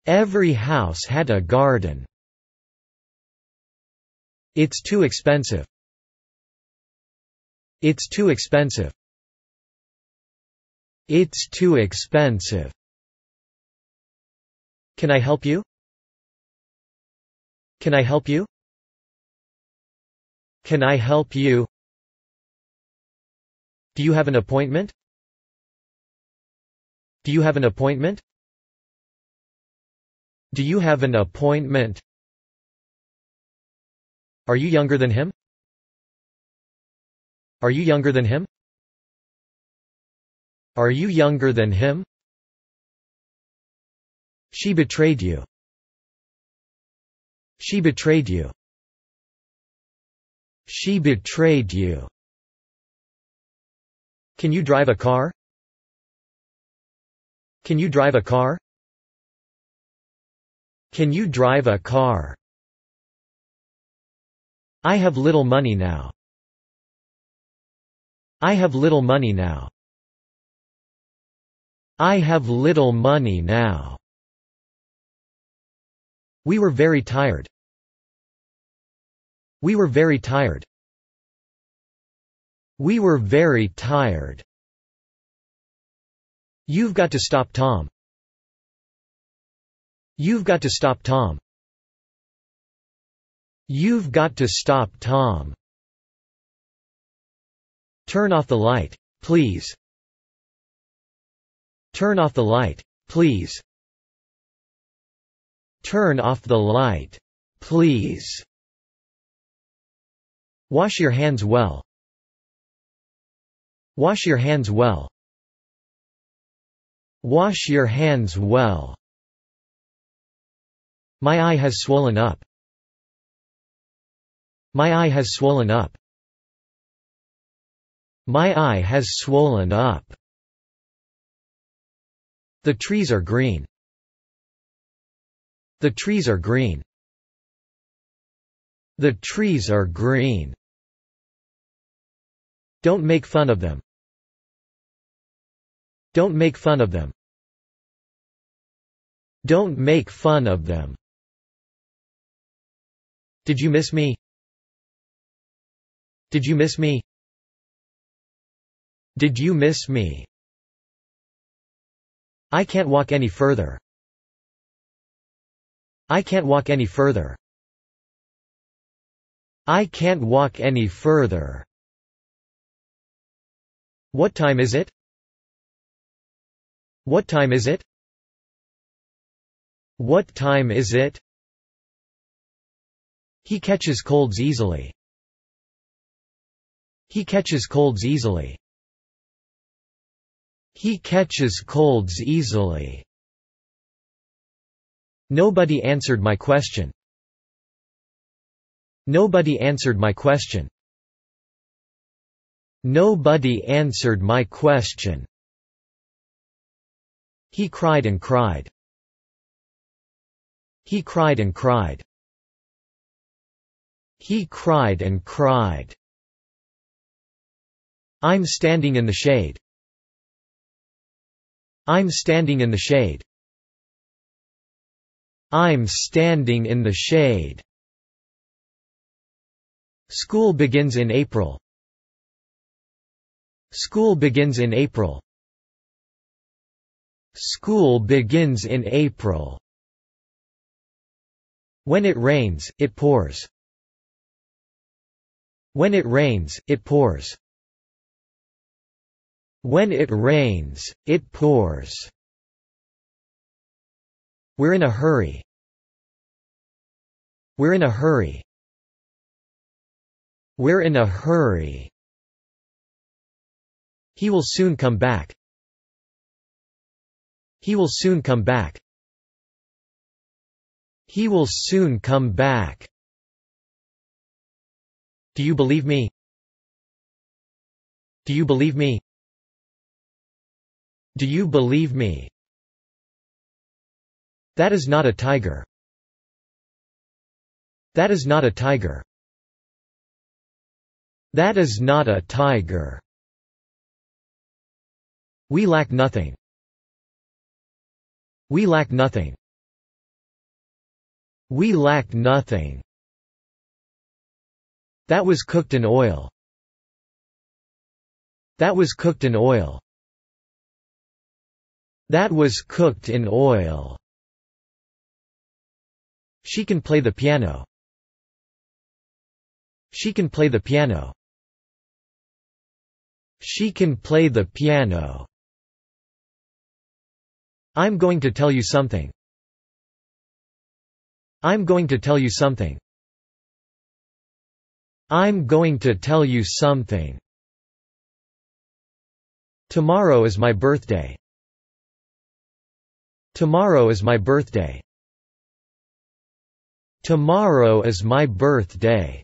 Every house had a garden. It's too expensive. It's too expensive. It's too expensive. Can I help you? Can I help you? Can I help you? Do you have an appointment? Do you have an appointment? Do you have an appointment? Are you younger than him? Are you younger than him? Are you younger than him? She betrayed you. She betrayed you. She betrayed you. Can you drive a car? Can you drive a car? Can you drive a car? I have little money now. I have little money now. I have little money now. We were very tired. We were very tired. We were very tired. You've got to stop Tom. You've got to stop Tom. You've got to stop Tom. Turn off the light, please. Turn off the light, please. Turn off the light, please. Wash your hands well. Wash your hands well. Wash your hands well. My eye has swollen up. My eye has swollen up. My eye has swollen up. The trees are green. The trees are green. The trees are green. Don't make fun of them. Don't make fun of them. Don't make fun of them. Did you miss me? Did you miss me? Did you miss me? I can't walk any further. I can't walk any further. I can't walk any further. What time is it? What time is it? What time is it? He catches colds easily. He catches colds easily. He catches colds easily. Nobody answered my question. Nobody answered my question. Nobody answered my question. He cried and cried. He cried and cried. He cried and cried. I'm standing in the shade. I'm standing in the shade. I'm standing in the shade. School begins in April. School begins in April. School begins in April. When it rains, it pours. When it rains, it pours. When it rains, it pours. We're in a hurry. We're in a hurry. We're in a hurry. He will soon come back. He will soon come back. He will soon come back. Do you believe me? Do you believe me? Do you believe me? That is not a tiger. That is not a tiger. That is not a tiger. We lack nothing. We lack nothing. We lack nothing. That was cooked in oil. That was cooked in oil. That was cooked in oil. She can play the piano. She can play the piano. She can play the piano. I'm going to tell you something. I'm going to tell you something. I'm going to tell you something. Tomorrow is my birthday. Tomorrow is my birthday. Tomorrow is my birthday.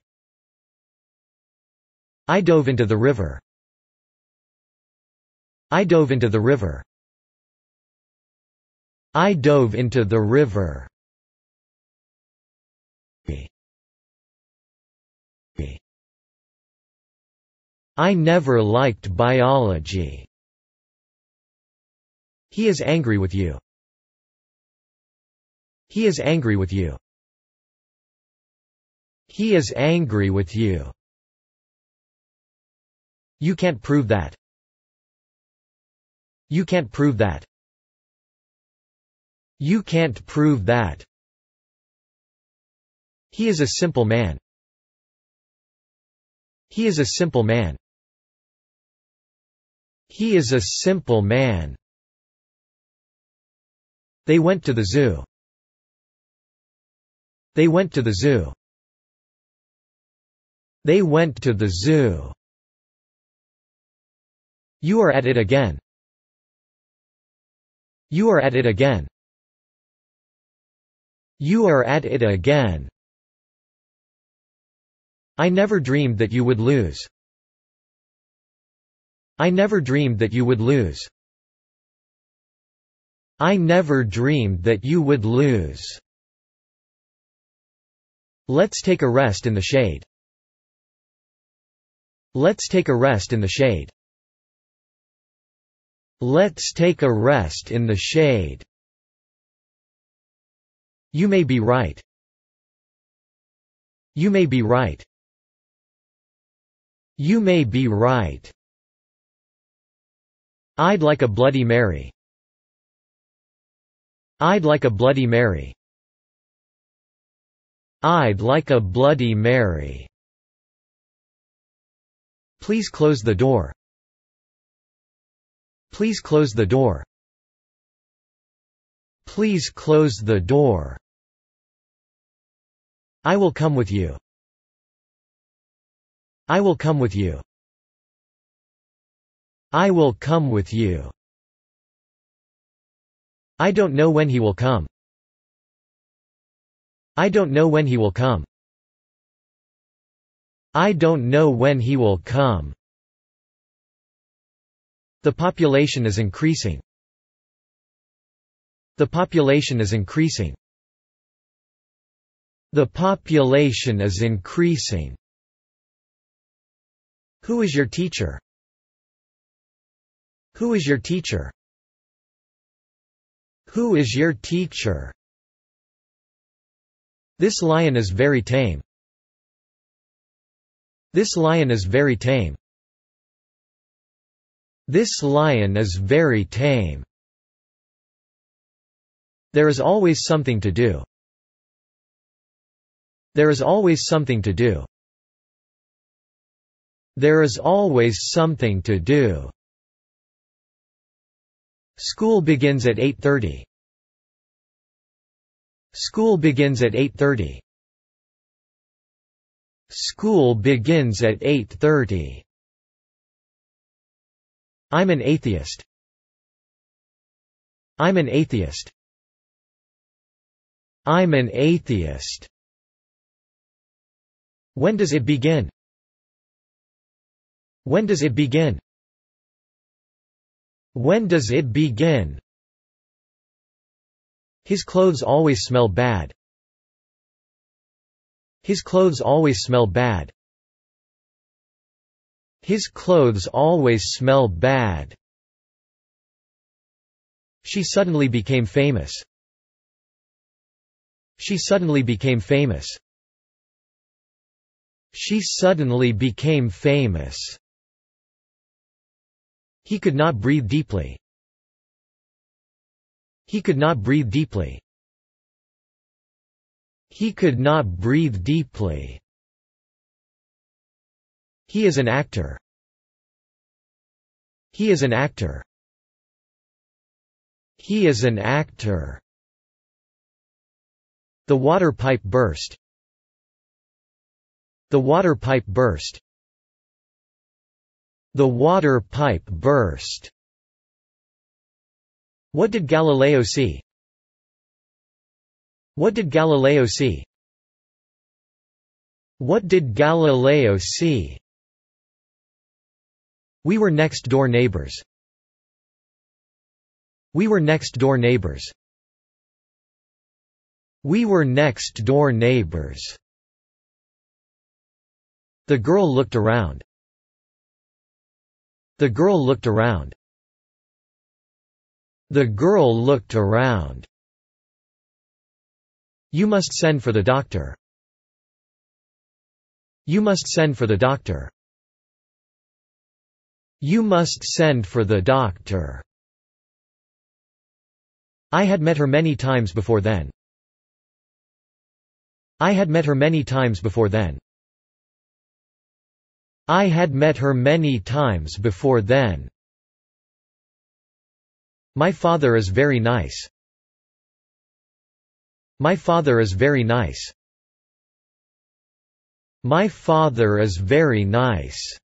I dove into the river. I dove into the river. I dove into the river. I never liked biology. He is angry with you. He is angry with you. He is angry with you. You can't prove that. You can't prove that. You can't prove that. He is a simple man. He is a simple man. He is a simple man. They went to the zoo. They went to the zoo. They went to the zoo. You are at it again. You are at it again. You are at it again. I never dreamed that you would lose. I never dreamed that you would lose. I never dreamed that you would lose. Let's take a rest in the shade. Let's take a rest in the shade. Let's take a rest in the shade. You may be right. You may be right. You may be right. I'd like a Bloody Mary. I'd like a Bloody Mary. I'd like a Bloody Mary. Please close the door. Please close the door. Please close the door. I will come with you. I will come with you. I will come with you. I don't know when he will come. I don't know when he will come. I don't know when he will come. The population is increasing. The population is increasing. The population is increasing. Who is your teacher? Who is your teacher? Who is your teacher? This lion is very tame. This lion is very tame. This lion is very tame. There is always something to do. There is always something to do. There is always something to do. School begins at 8.30. School begins at 8.30. School begins at 8.30. I'm an atheist. I'm an atheist. I'm an atheist. When does it begin? When does it begin? When does it begin? His clothes always smell bad. His clothes always smell bad. His clothes always smell bad. She suddenly became famous. She suddenly became famous. She suddenly became famous. He could not breathe deeply. He could not breathe deeply. He could not breathe deeply. He is an actor. He is an actor. He is an actor. The water pipe burst. The water pipe burst. The water pipe burst. What did Galileo see? What did Galileo see? What did Galileo see? We were next door neighbors. We were next door neighbors. We were next door neighbors. The girl looked around. The girl looked around. The girl looked around. You must send for the doctor. You must send for the doctor. You must send for the doctor. I had met her many times before then. I had met her many times before then. I had met her many times before then. My father is very nice. My father is very nice. My father is very nice.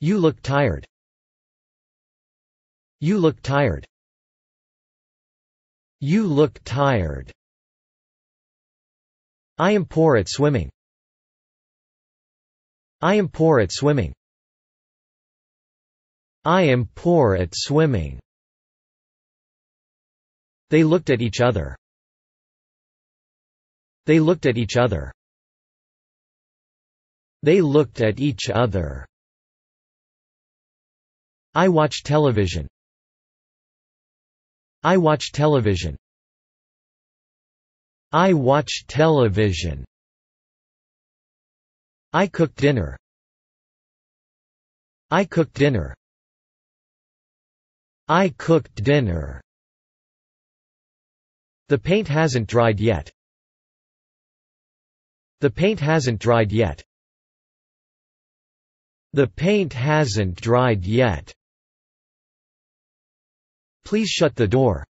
You look tired. You look tired. You look tired. I am poor at swimming. I am poor at swimming. I am poor at swimming. They looked at each other. They looked at each other. They looked at each other. I watch television. I watch television. I watch television. I cooked dinner. I cooked dinner. I cooked dinner. The paint hasn't dried yet. The paint hasn't dried yet. The paint hasn't dried yet. Please shut the door.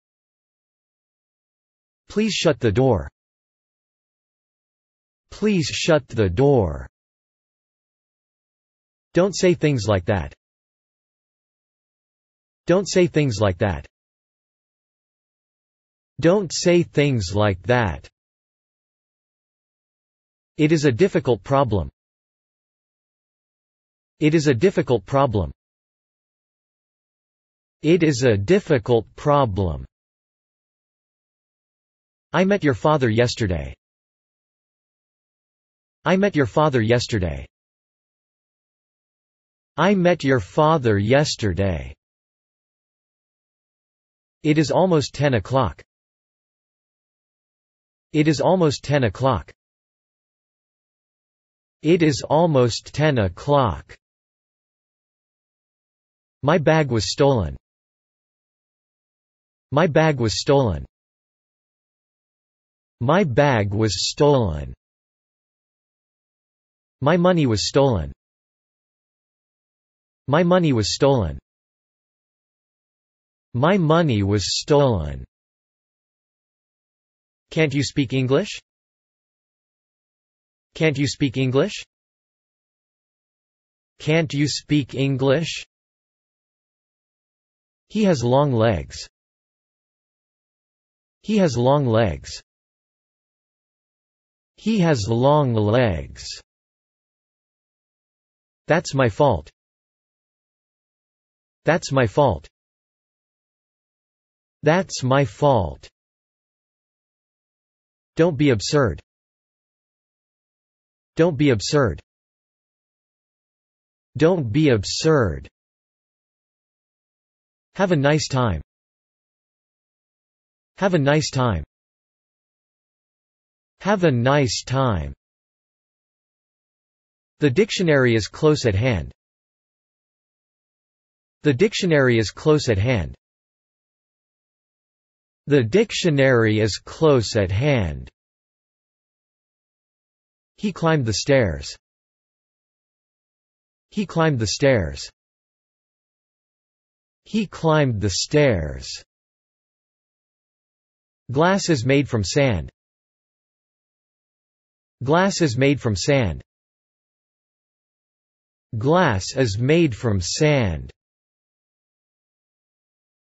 Please shut the door. Please shut the door. Don't say things like that. Don't say things like that. Don't say things like that. It is a difficult problem. It is a difficult problem. It is a difficult problem. I met your father yesterday. I met your father yesterday. I met your father yesterday. It is almost ten o'clock. It is almost ten o'clock. It is almost ten o'clock. My bag was stolen. My bag was stolen. My bag was stolen. My money was stolen. My money was stolen. My money was stolen. Can't you speak English? Can't you speak English? Can't you speak English? He has long legs. He has long legs. He has long legs. That's my fault. That's my fault. That's my fault. Don't be absurd. Don't be absurd. Don't be absurd. Have a nice time. Have a nice time. Have a nice time. The dictionary is close at hand. The dictionary is close at hand. The dictionary is close at hand. He climbed the stairs. He climbed the stairs. He climbed the stairs. Glass is made from sand. Glass is made from sand. Glass is made from sand.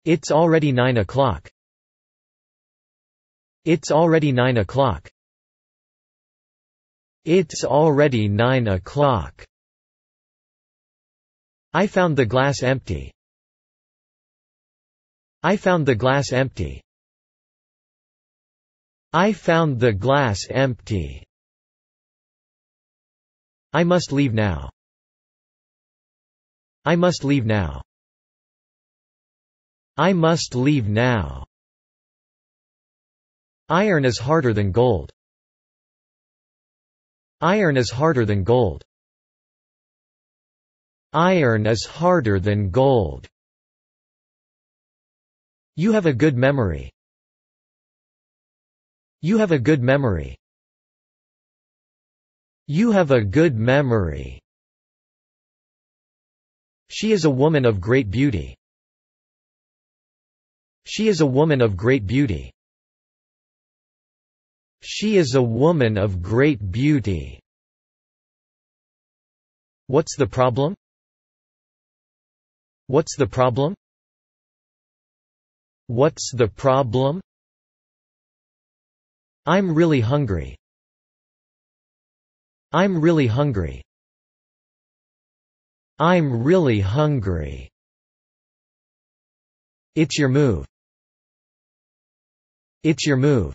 It's already nine o'clock. It's already nine o'clock. It's already nine o'clock. I found the glass empty. I found the glass empty. I found the glass empty. I must leave now. I must leave now. I must leave now. Iron is harder than gold. Iron is harder than gold. Iron is harder than gold. You have a good memory. You have a good memory. You have a good memory. She is a woman of great beauty. She is a woman of great beauty. She is a woman of great beauty. What's the problem? What's the problem? What's the problem? I'm really hungry. I'm really hungry. I'm really hungry. It's your move. It's your move.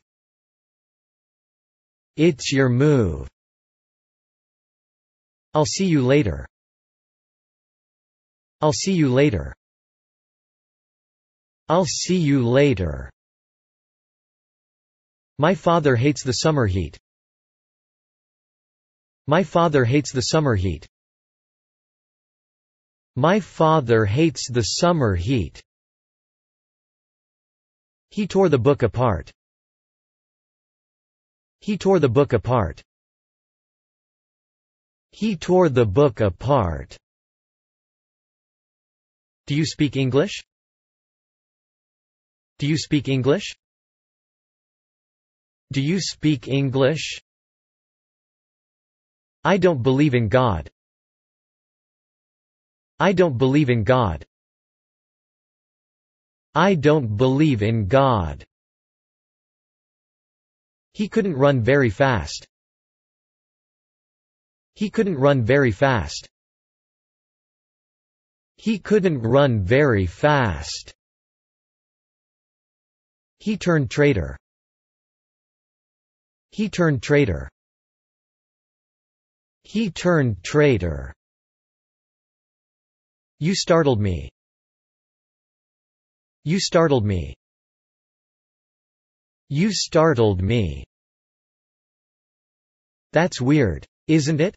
It's your move. I'll see you later. I'll see you later. I'll see you later. My father hates the summer heat. My father hates the summer heat. My father hates the summer heat. He tore the book apart. He tore the book apart. He tore the book apart. Do you speak English? Do you speak English? Do you speak English? I don't believe in God. I don't believe in God. I don't believe in God. He couldn't run very fast. He couldn't run very fast. He couldn't run very fast. He turned traitor. He turned traitor. He turned traitor. You startled me. You startled me. You startled me. That's weird, isn't it?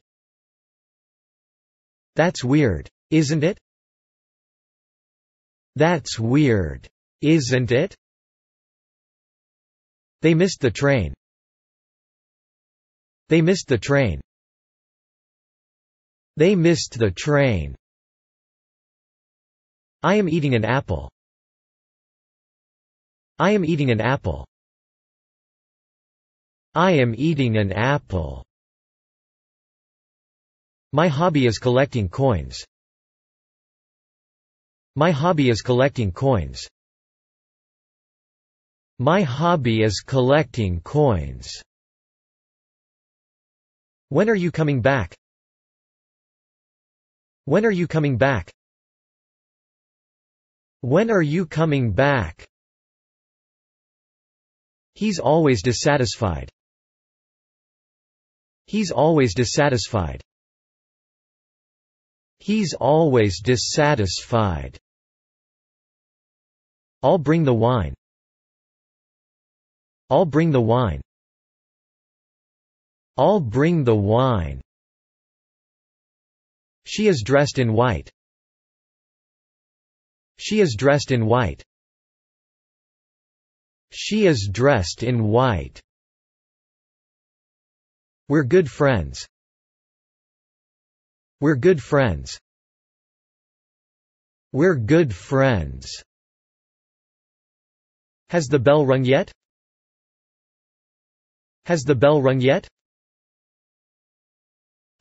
That's weird, isn't it? That's weird, isn't it? They missed the train. They missed the train. They missed the train. I am eating an apple. I am eating an apple. I am eating an apple. My hobby is collecting coins. My hobby is collecting coins. My hobby is collecting coins. When are you coming back? When are you coming back? When are you coming back? He's always dissatisfied. He's always dissatisfied. He's always dissatisfied. I'll bring the wine. I'll bring the wine. I'll bring the wine. She is dressed in white. She is dressed in white. She is dressed in white. We're good friends. We're good friends. We're good friends. Has the bell rung yet? Has the bell rung yet?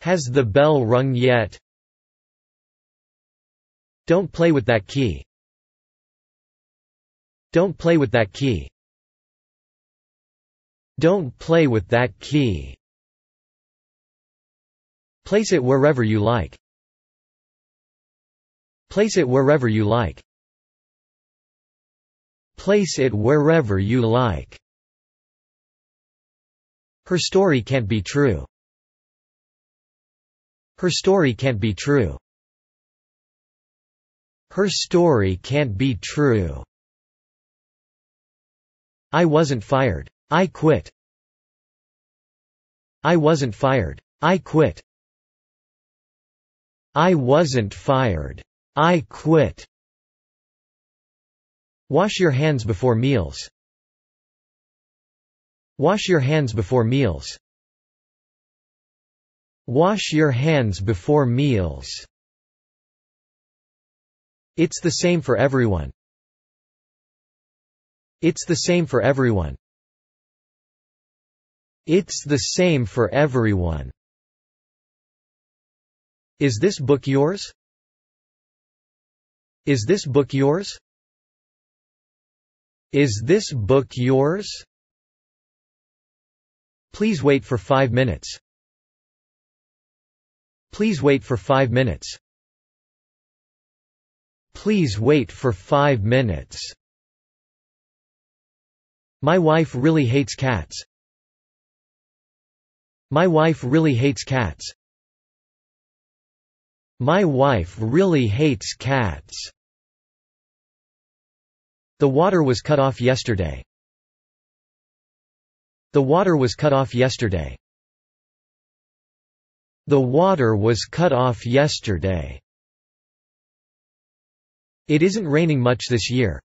Has the bell rung yet? Don't play with that key. Don't play with that key. Don't play with that key. Place it wherever you like. Place it wherever you like. Place it wherever you like. Her story can't be true. Her story can't be true. Her story can't be true. I wasn't fired. I quit. I wasn't fired. I quit. I wasn't fired. I quit. Wash your hands before meals. Wash your hands before meals. Wash your hands before meals. It's the same for everyone. It's the same for everyone. It's the same for everyone. Is this book yours? Is this book yours? Is this book yours? Please wait for five minutes. Please wait for five minutes. Please wait for five minutes. My wife really hates cats. My wife really hates cats. My wife really hates cats. The water was cut off yesterday. The water was cut off yesterday. The water was cut off yesterday. It isn't raining much this year.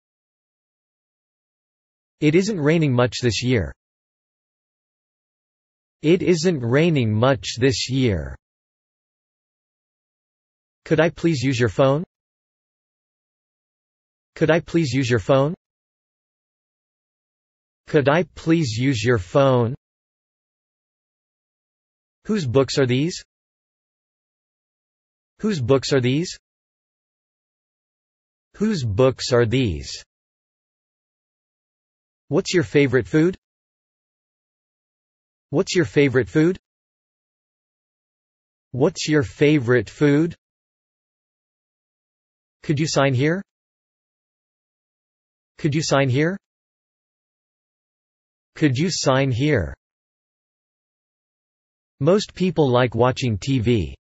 It isn't raining much this year. It isn't raining much this year. Could I please use your phone? Could I please use your phone? Could I please use your phone? Whose books are these? Whose books are these? Whose books are these? What's your favorite food? What's your favorite food? What's your favorite food? Could you sign here? Could you sign here? Could you sign here? Most people like watching TV.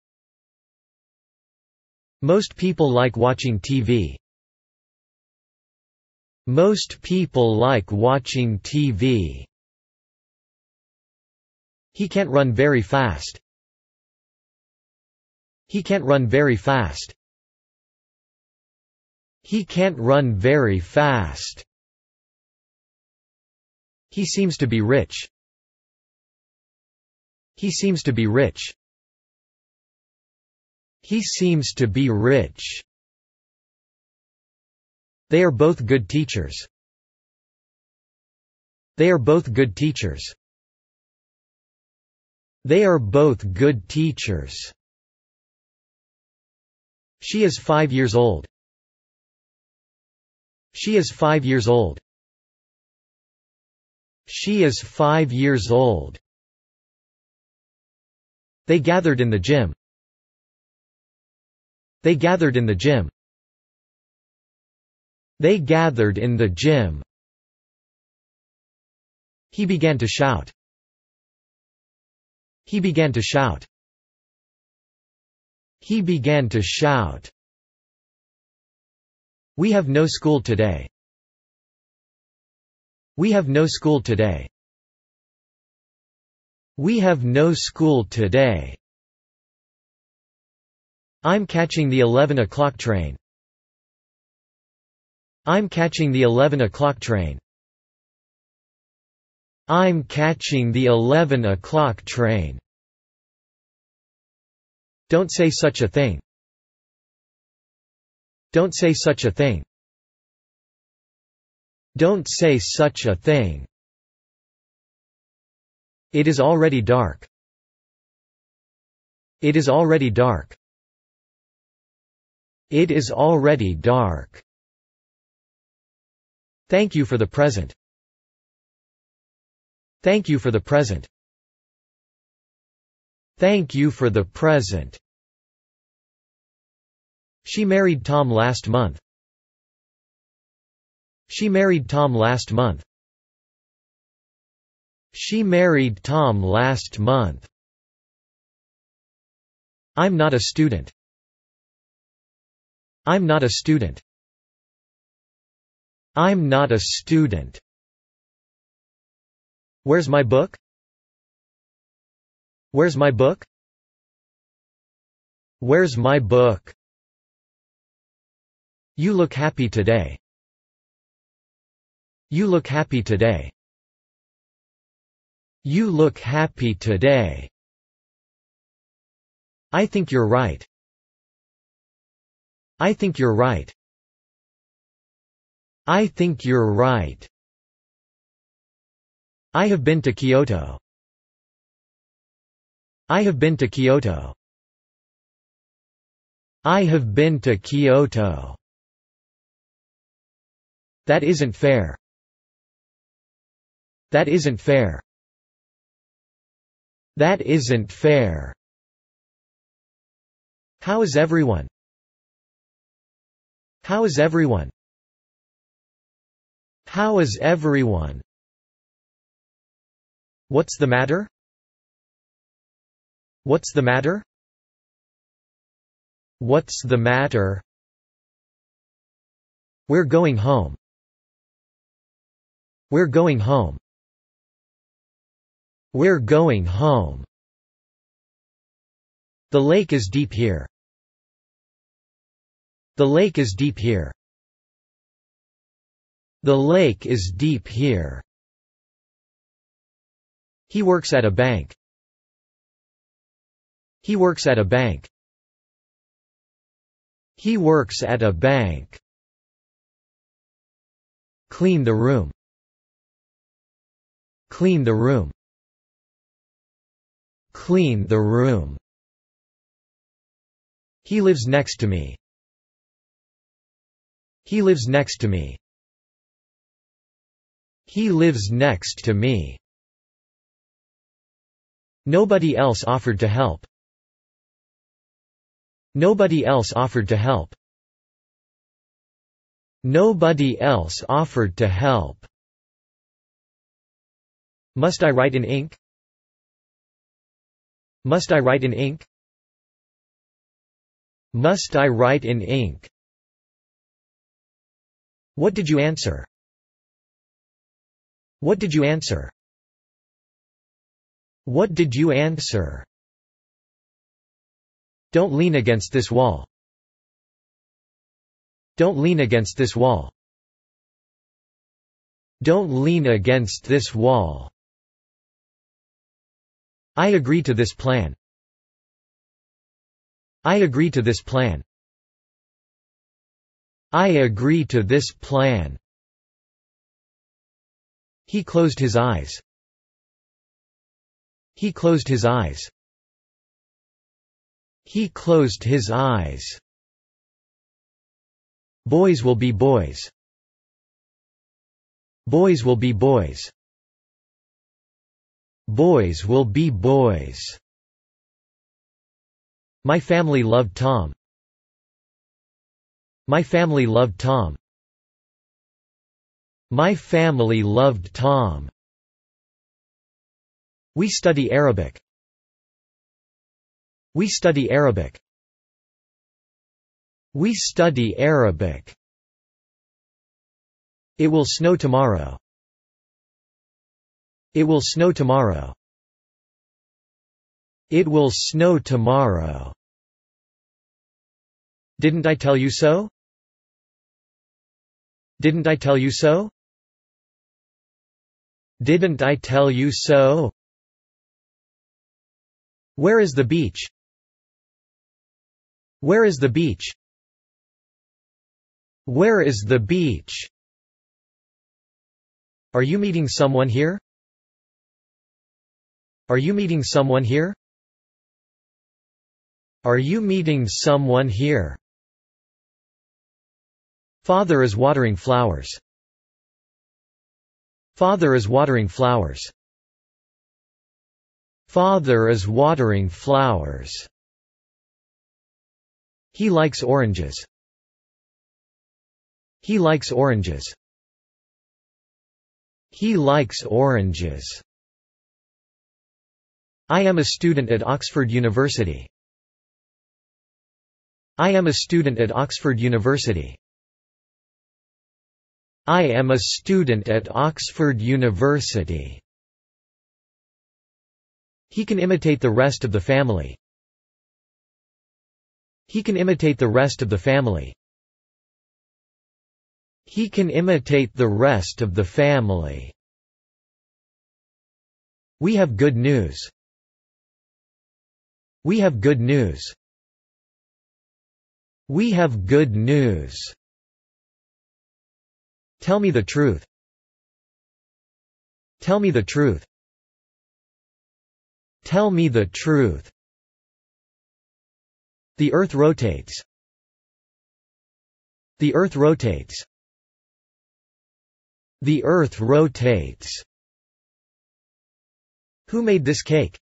Most people like watching TV. Most people like watching TV. He can't run very fast. He can't run very fast. He can't run very fast. He seems to be rich. He seems to be rich. He seems to be rich. They are both good teachers. They are both good teachers. They are both good teachers. She is five years old. She is five years old. She is five years old. They gathered in the gym. They gathered in the gym. They gathered in the gym. He began to shout. He began to shout. He began to shout. We have no school today. We have no school today. We have no school today. I'm catching the 11 o'clock train. I'm catching the 11 o'clock train. I'm catching the 11 o'clock train. Don't say such a thing. Don't say such a thing. Don't say such a thing. It is already dark. It is already dark. It is already dark. Thank you for the present. Thank you for the present. Thank you for the present. She married Tom last month. She married Tom last month. She married Tom last month. I'm not a student. I'm not a student. I'm not a student. Where's my book? Where's my book? Where's my book? You look happy today. You look happy today. You look happy today. I think you're right. I think you're right. I think you're right. I have been to Kyoto. I have been to Kyoto. I have been to Kyoto. That isn't fair. That isn't fair. That isn't fair. How is everyone? How is everyone? How is everyone? What's the matter? What's the matter? What's the matter? We're going home. We're going home. We're going home. The lake is deep here. The lake is deep here. The lake is deep here. He works at a bank. He works at a bank. He works at a bank. Clean the room. Clean the room. Clean the room. He lives next to me. He lives next to me. He lives next to me. Nobody else offered to help. Nobody else offered to help. Nobody else offered to help. Must I write in ink? Must I write in ink? Must I write in ink? What did you answer? What did you answer? What did you answer? Don't lean against this wall. Don't lean against this wall. Don't lean against this wall. I agree to this plan. I agree to this plan. I agree to this plan. He closed his eyes. He closed his eyes. He closed his eyes. Boys will be boys. Boys will be boys. Boys will be boys. My family loved Tom. My family loved Tom. My family loved Tom. We study Arabic. We study Arabic. We study Arabic. It will snow tomorrow. It will snow tomorrow. It will snow tomorrow. Didn't I tell you so? Didn't I tell you so? Didn't I tell you so? Where is the beach? Where is the beach? Where is the beach? Are you meeting someone here? Are you meeting someone here? Are you meeting someone here? Father is watering flowers. Father is watering flowers. Father is watering flowers. He likes oranges. He likes oranges. He likes oranges. I am a student at Oxford University. I am a student at Oxford University. I am a student at Oxford University. He can imitate the rest of the family. He can imitate the rest of the family. He can imitate the rest of the family. We have good news. We have good news. We have good news. Tell me the truth. Tell me the truth. Tell me the truth. The Earth rotates. The Earth rotates. The Earth rotates. Who made this cake?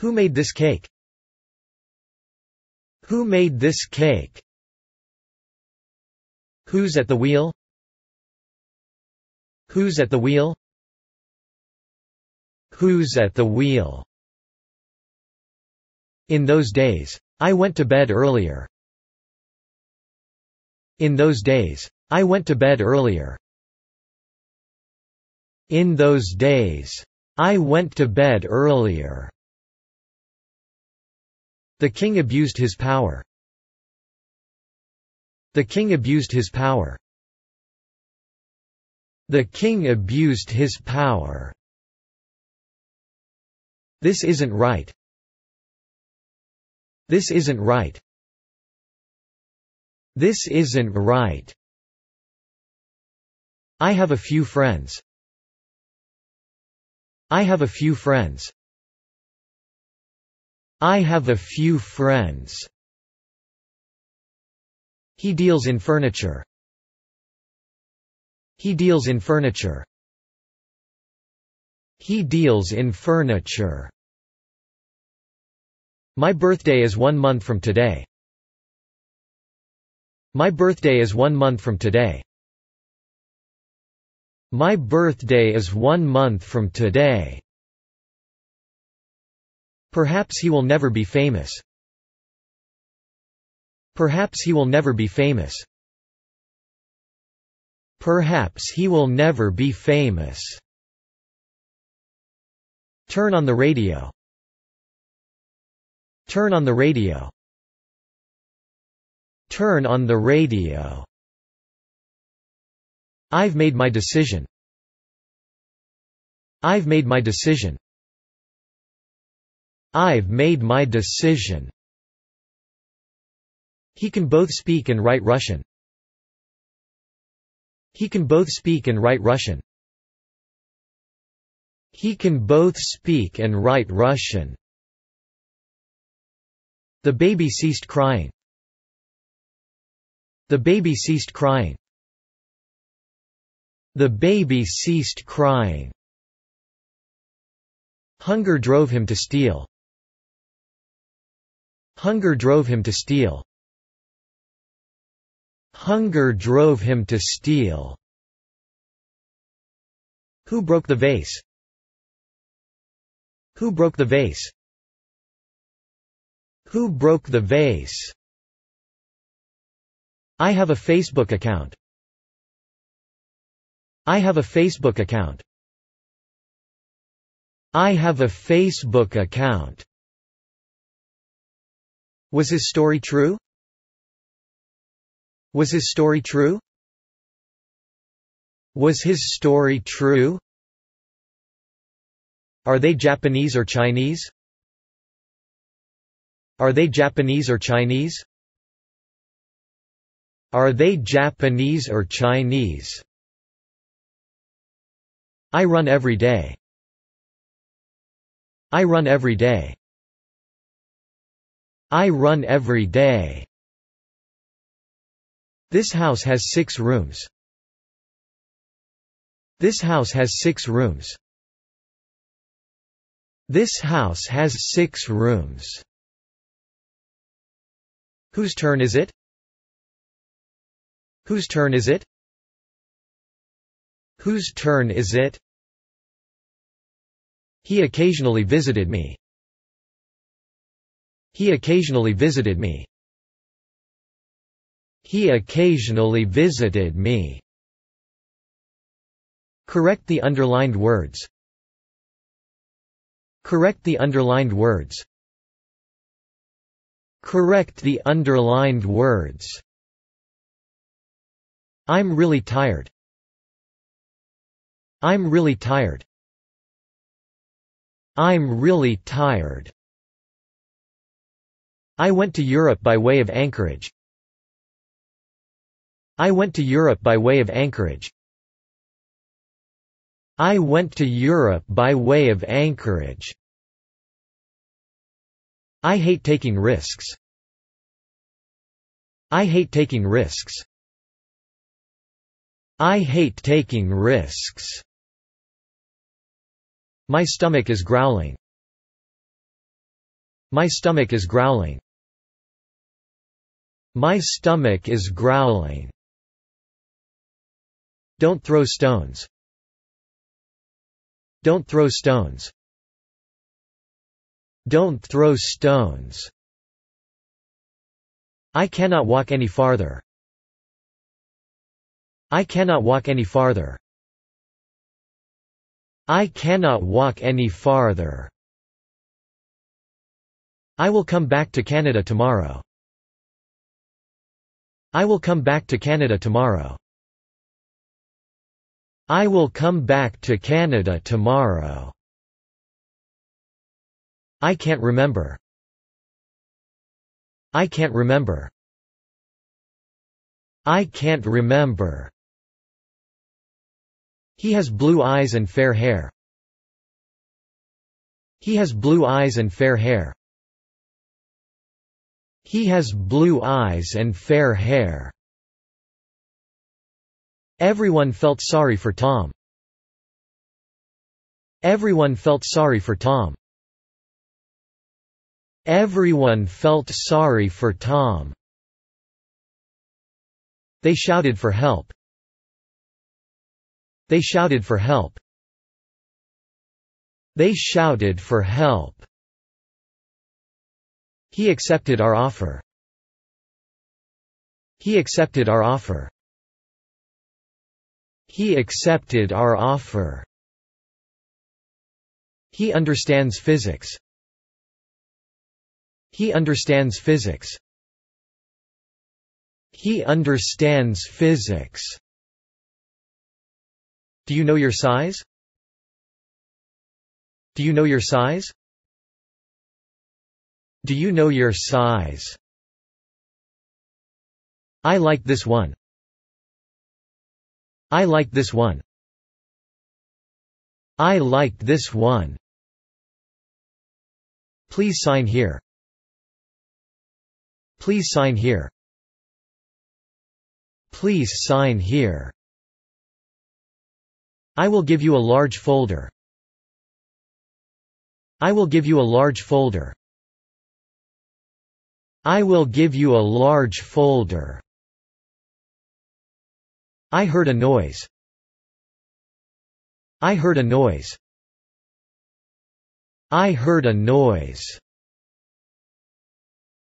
Who made this cake? Who made this cake? Who's at the wheel? Who's at the wheel? Who's at the wheel? In those days. I went to bed earlier. In those days. I went to bed earlier. In those days. I went to bed earlier. The king abused his power. The king abused his power. The king abused his power. This isn't right. This isn't right. This isn't right. I have a few friends. I have a few friends. I have a few friends. He deals in furniture. He deals in furniture. He deals in furniture. My birthday is one month from today. My birthday is one month from today. My birthday is one month from today. Perhaps he will never be famous. Perhaps he will never be famous. Perhaps he will never be famous. Turn on the radio. Turn on the radio. Turn on the radio. I've made my decision. I've made my decision. I've made my decision. He can both speak and write Russian. He can both speak and write Russian. He can both speak and write Russian. The baby ceased crying. The baby ceased crying. The baby ceased crying. Hunger drove him to steal. Hunger drove him to steal. Hunger drove him to steal. Who broke the vase? Who broke the vase? Who broke the vase? I have a Facebook account. I have a Facebook account. I have a Facebook account. Was his story true? Was his story true? Was his story true? Are they Japanese or Chinese? Are they Japanese or Chinese? Are they Japanese or Chinese? I run every day. I run every day. I run every day. This house has six rooms. This house has six rooms. This house has six rooms. Whose turn is it? Whose turn is it? Whose turn is it? He occasionally visited me. He occasionally visited me. He occasionally visited me. Correct the underlined words. Correct the underlined words. Correct the underlined words. I'm really tired. I'm really tired. I'm really tired. I went to Europe by way of Anchorage. I went to Europe by way of Anchorage. I went to Europe by way of Anchorage. I hate taking risks. I hate taking risks. I hate taking risks. My stomach is growling. My stomach is growling. My stomach is growling. Don't throw stones. Don't throw stones. Don't throw stones. I cannot walk any farther. I cannot walk any farther. I cannot walk any farther. I will come back to Canada tomorrow. I will come back to Canada tomorrow. I will come back to Canada tomorrow. I can't remember. I can't remember. I can't remember. He has blue eyes and fair hair. He has blue eyes and fair hair. He has blue eyes and fair hair. Everyone felt sorry for Tom. Everyone felt sorry for Tom. Everyone felt sorry for Tom. They shouted for help. They shouted for help. They shouted for help. He accepted our offer. He accepted our offer. He accepted our offer. He understands physics. He understands physics. He understands physics. Do you know your size? Do you know your size? Do you know your size? I like this one. I liked this one. I liked this one. Please sign here. Please sign here. Please sign here. I will give you a large folder. I will give you a large folder. I will give you a large folder. I heard a noise. I heard a noise. I heard a noise.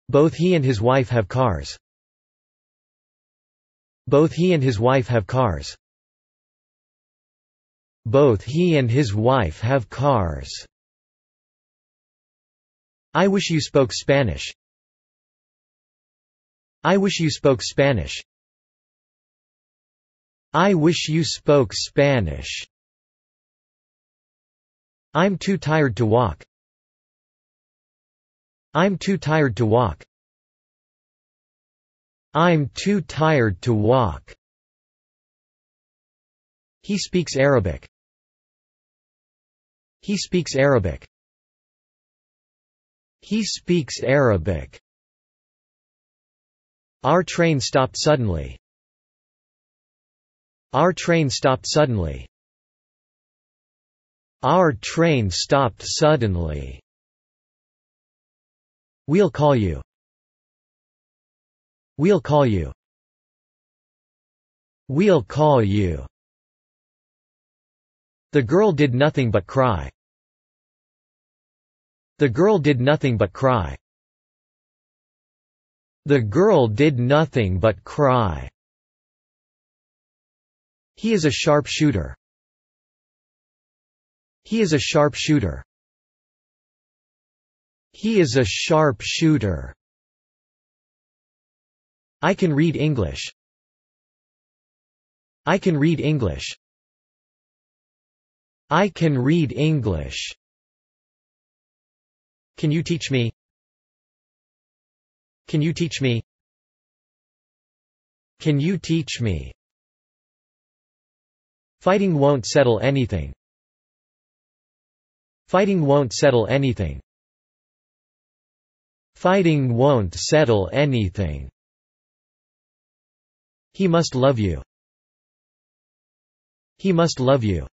Both he and his wife have cars. Both he and his wife have cars. Both he and his wife have cars. I wish you spoke Spanish. I wish you spoke Spanish. I wish you spoke Spanish. I'm too tired to walk. I'm too tired to walk. I'm too tired to walk. He speaks Arabic. He speaks Arabic. He speaks Arabic. Our train stopped suddenly. Our train stopped suddenly. Our train stopped suddenly. We'll call you. We'll call you. We'll call you. The girl did nothing but cry. The girl did nothing but cry. The girl did nothing but cry. He is a sharp shooter. He is a sharp shooter. He is a sharp shooter. I can read English. I can read English. I can read English. Can you teach me? Can you teach me? Can you teach me? Fighting won't settle anything. Fighting won't settle anything. Fighting won't settle anything. He must love you. He must love you.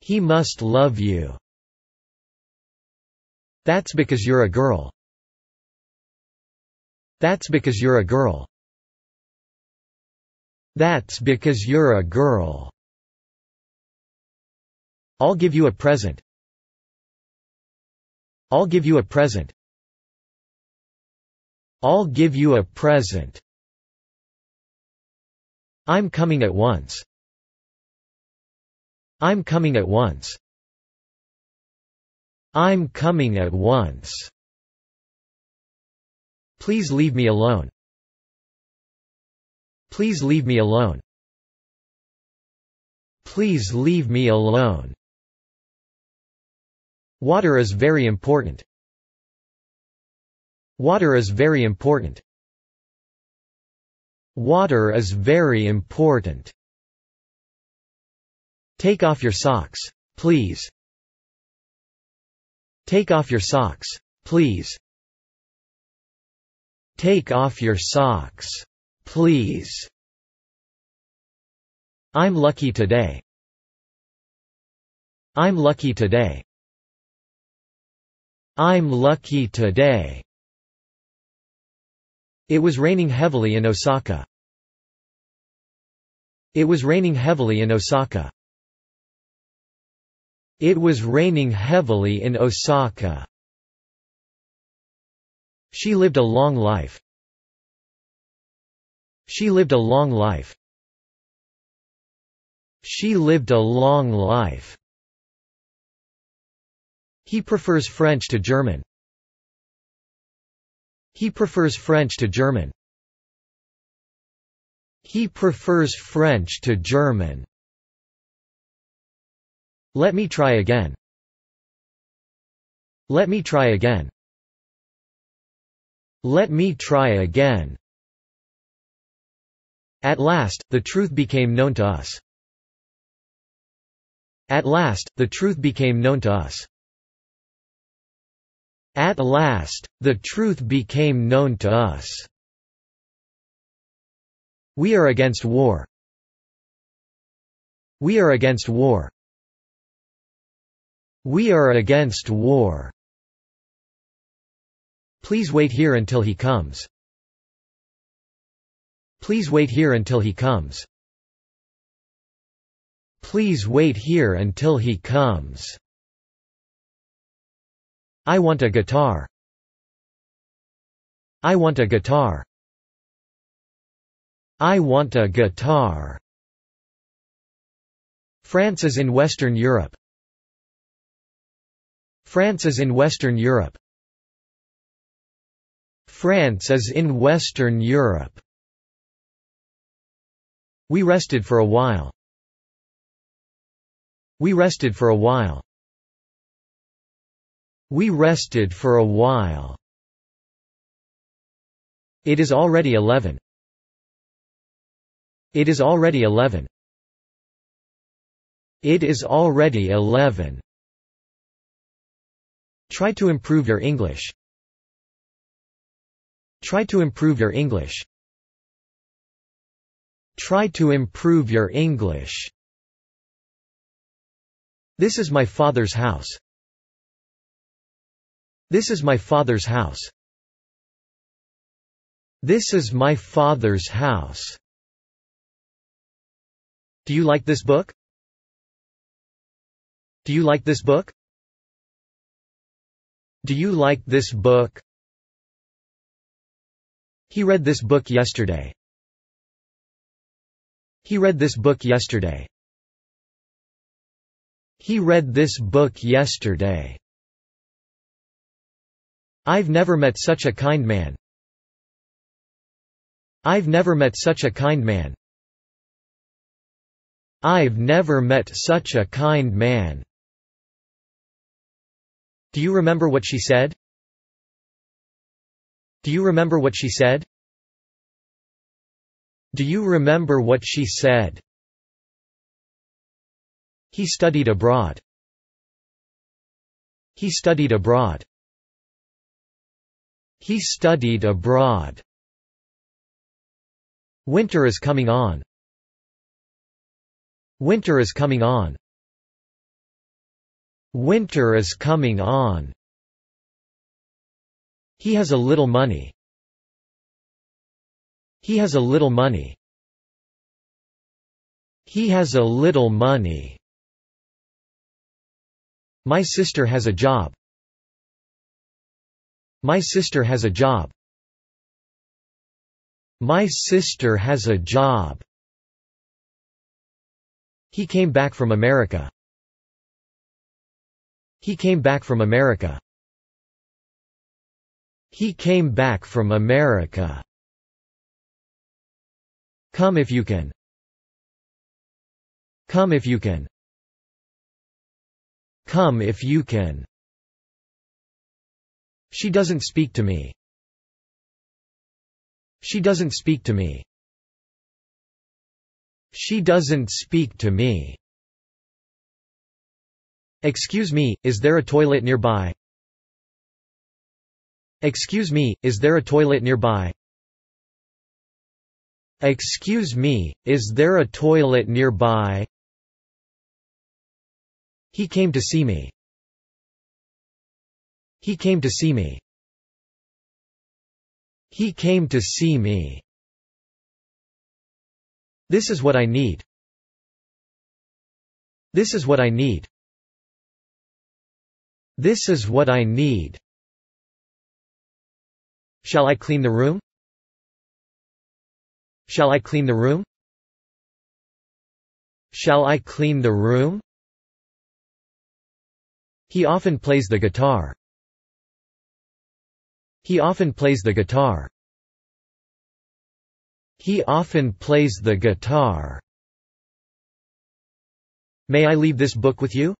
He must love you. That's because you're a girl. That's because you're a girl. That's because you're a girl. I'll give you a present. I'll give you a present. I'll give you a present. I'm coming at once. I'm coming at once. I'm coming at once. Please leave me alone. Please leave me alone. Please leave me alone. Water is very important. Water is very important. Water is very important. Take off your socks, please. Take off your socks, please. Take off your socks. Please. I'm lucky today. I'm lucky today. I'm lucky today. It was raining heavily in Osaka. It was raining heavily in Osaka. It was raining heavily in Osaka. She lived a long life. She lived a long life. She lived a long life. He prefers French to German. He prefers French to German. He prefers French to German. Let me try again. Let me try again. Let me try again. At last, the truth became known to us. At last, the truth became known to us. At last, the truth became known to us. We are against war. We are against war. We are against war. Please wait here until he comes. Please wait here until he comes. Please wait here until he comes. I want a guitar. I want a guitar. I want a guitar. France is in Western Europe. France is in Western Europe. France is in Western Europe. We rested for a while. We rested for a while. We rested for a while. It is already 11. It is already 11. It is already 11. Try to improve your English. Try to improve your English. Try to improve your English. This is my father's house. This is my father's house. This is my father's house. Do you like this book? Do you like this book? Do you like this book? He read this book yesterday. He read this book yesterday. He read this book yesterday. I've never met such a kind man. I've never met such a kind man. I've never met such a kind man. Do you remember what she said? Do you remember what she said? Do you remember what she said? He studied abroad. He studied abroad. He studied abroad. Winter is coming on. Winter is coming on. Winter is coming on. He has a little money. He has a little money. He has a little money. My sister has a job. My sister has a job. My sister has a job. He came back from America. He came back from America. He came back from America. Come if you can. Come if you can. Come if you can. She doesn't speak to me. She doesn't speak to me. She doesn't speak to me. Excuse me, is there a toilet nearby? Excuse me, is there a toilet nearby? Excuse me, is there a toilet nearby? He came to see me. He came to see me. He came to see me. This is what I need. This is what I need. This is what I need. Shall I clean the room? Shall I clean the room? Shall I clean the room? He often plays the guitar. He often plays the guitar. He often plays the guitar. May I leave this book with you?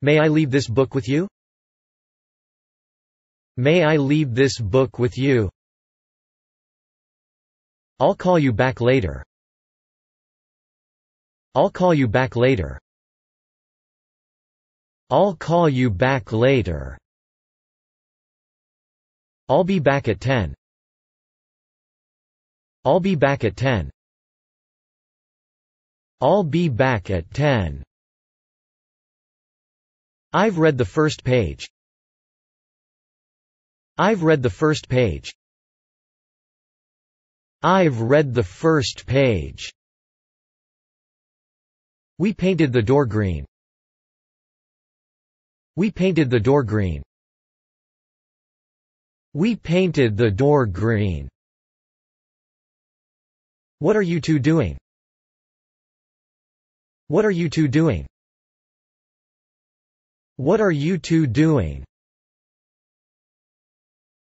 May I leave this book with you? May I leave this book with you? I'll call you back later. I'll call you back later. I'll call you back later. I'll be back at 10. I'll be back at 10. I'll be back at 10. I've read the first page. I've read the first page. I've read the first page. We painted the door green. We painted the door green. We painted the door green. What are you two doing? What are you two doing? What are you two doing?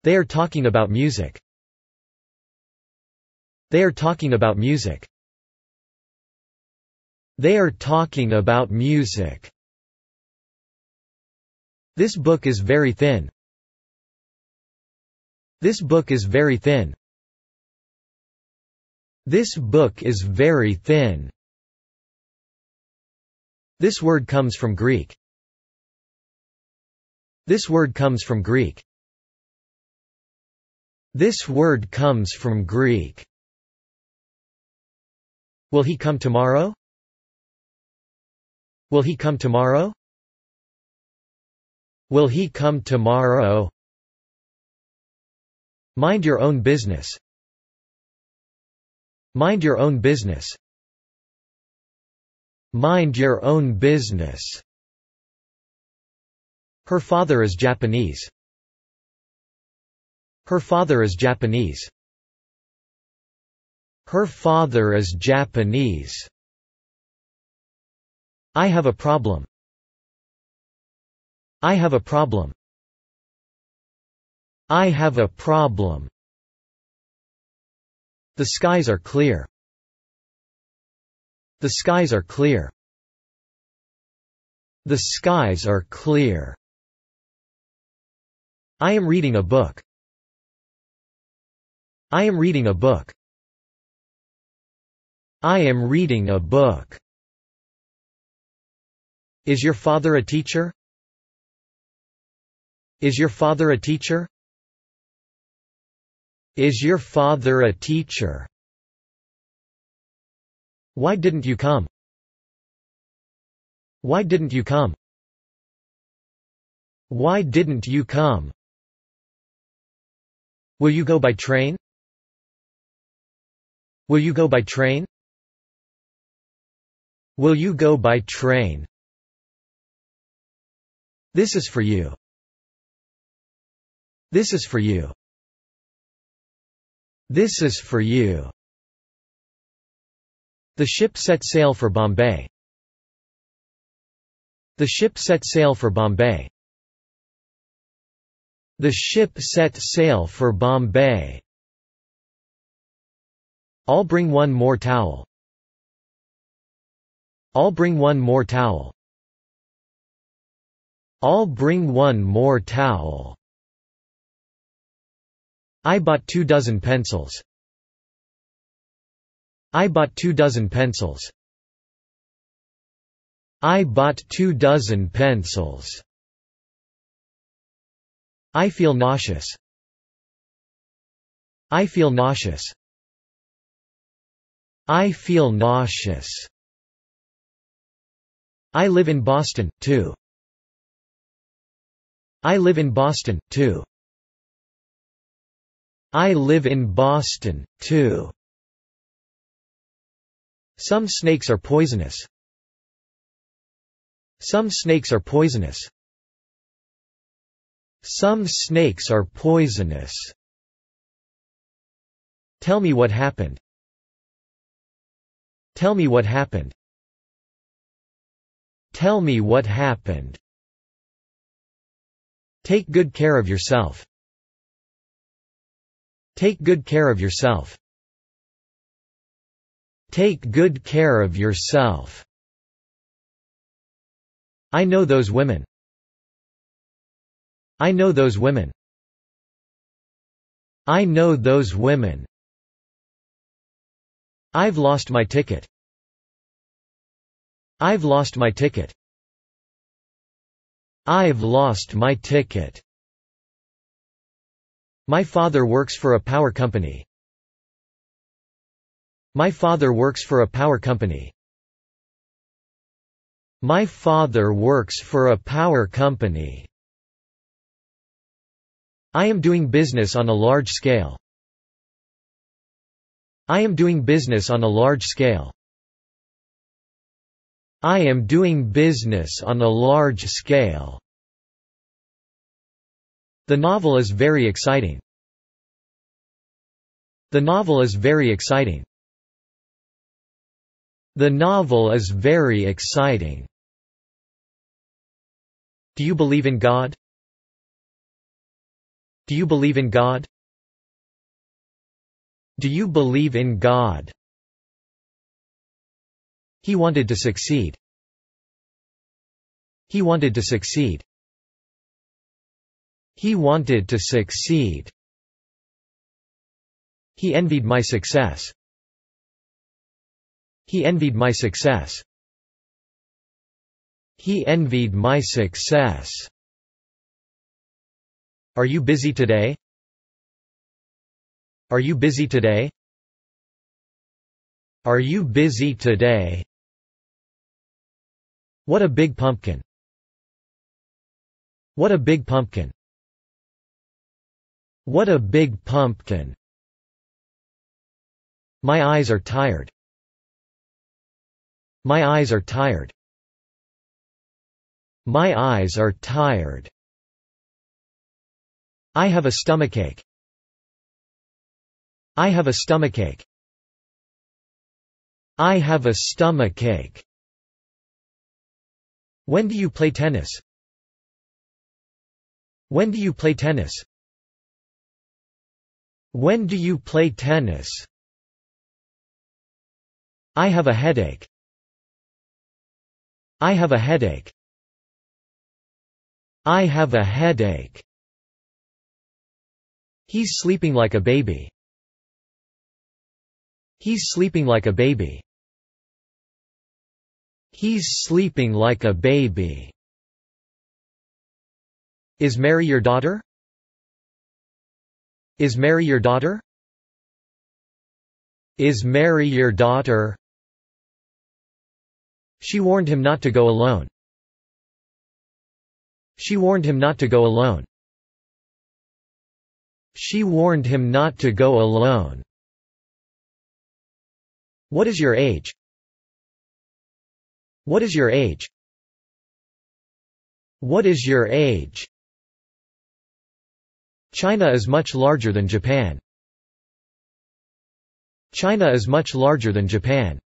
They are talking about music. They are talking about music. They are talking about music. This book is very thin. This book is very thin. This book is very thin. This word comes from Greek. This word comes from Greek. This word comes from Greek. Will he come tomorrow? Will he come tomorrow? Will he come tomorrow? Mind your own business. Mind your own business. Mind your own business. Her father is Japanese. Her father is Japanese. Her father is Japanese. I have a problem. I have a problem. I have a problem. The skies are clear. The skies are clear. The skies are clear. I am reading a book. I am reading a book. I am reading a book. Is your father a teacher? Is your father a teacher? Is your father a teacher? Why didn't you come? Why didn't you come? Why didn't you come? Will you go by train? Will you go by train? Will you go by train? This is for you. This is for you. This is for you. The ship set sail for Bombay. The ship set sail for Bombay. The ship set sail for Bombay. I'll bring one more towel. I'll bring one more towel. I'll bring one more towel. I bought two dozen pencils. I bought two dozen pencils. I bought two dozen pencils. I feel nauseous. I feel nauseous. I feel nauseous. I live in Boston, too. I live in Boston, too. I live in Boston, too. Some snakes are poisonous. Some snakes are poisonous. Some snakes are poisonous. Tell me what happened. Tell me what happened. Tell me what happened. Take good care of yourself. Take good care of yourself. Take good care of yourself. I know those women. I know those women. I know those women. I've lost my ticket. I've lost my ticket. I've lost my ticket. My father works for a power company. My father works for a power company. My father works for a power company. I am doing business on a large scale. I am doing business on a large scale. I am doing business on a large scale. The novel is very exciting. The novel is very exciting. The novel is very exciting. Do you believe in God? Do you believe in God? Do you believe in God? He wanted to succeed. He wanted to succeed. He wanted to succeed. He envied my success. He envied my success. He envied my success. Are you busy today? Are you busy today? Are you busy today? What a big pumpkin. What a big pumpkin. What a big pumpkin. My eyes are tired. My eyes are tired. My eyes are tired. I have a stomachache. I have a stomachache. I have a stomachache. When do you play tennis? When do you play tennis? When do you play tennis? I have a headache. I have a headache. I have a headache. He's sleeping like a baby. He's sleeping like a baby. He's sleeping like a baby. Is Mary your daughter? Is Mary your daughter? Is Mary your daughter? She warned him not to go alone. She warned him not to go alone. She warned him not to go alone. What is your age? What is your age? What is your age? China is much larger than Japan. China is much larger than Japan.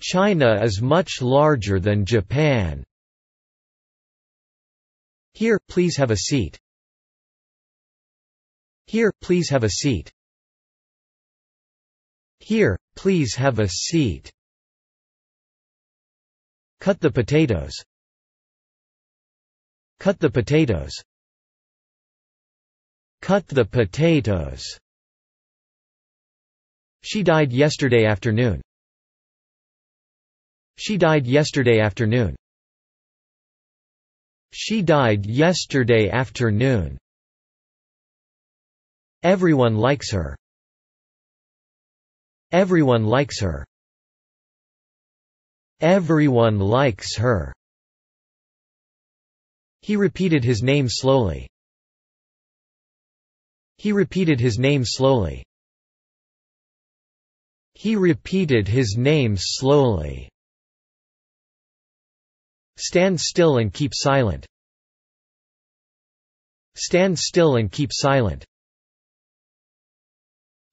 China is much larger than Japan. Here, please have a seat. Here, please have a seat. Here, please have a seat. Cut the potatoes. Cut the potatoes. Cut the potatoes. She died yesterday afternoon. She died yesterday afternoon. She died yesterday afternoon. Everyone likes her. Everyone likes her. Everyone likes her. He repeated his name slowly. He repeated his name slowly. He repeated his name slowly. Stand still and keep silent. Stand still and keep silent.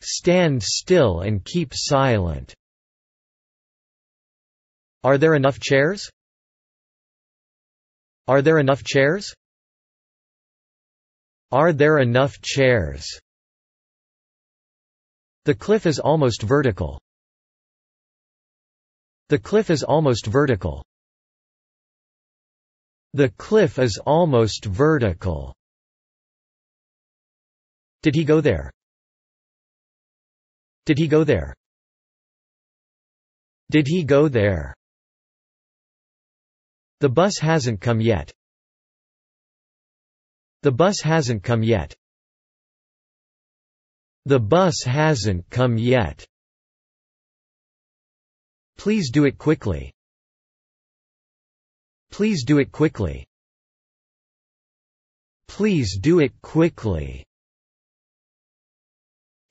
Stand still and keep silent. Are there enough chairs? Are there enough chairs? Are there enough chairs? The cliff is almost vertical. The cliff is almost vertical. The cliff is almost vertical. Did he go there? Did he go there? Did he go there? The bus hasn't come yet. The bus hasn't come yet. The bus hasn't come yet. Please do it quickly. Please do it quickly. Please do it quickly.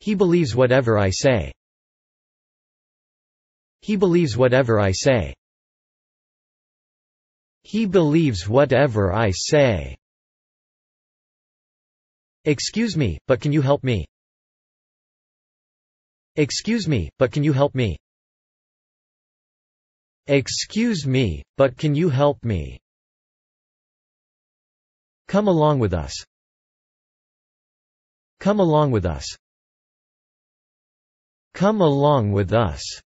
He believes whatever I say. He believes whatever I say. He believes whatever I say. Excuse me, but can you help me? Excuse me, but can you help me? Excuse me, but can you help me? Come along with us. Come along with us. Come along with us.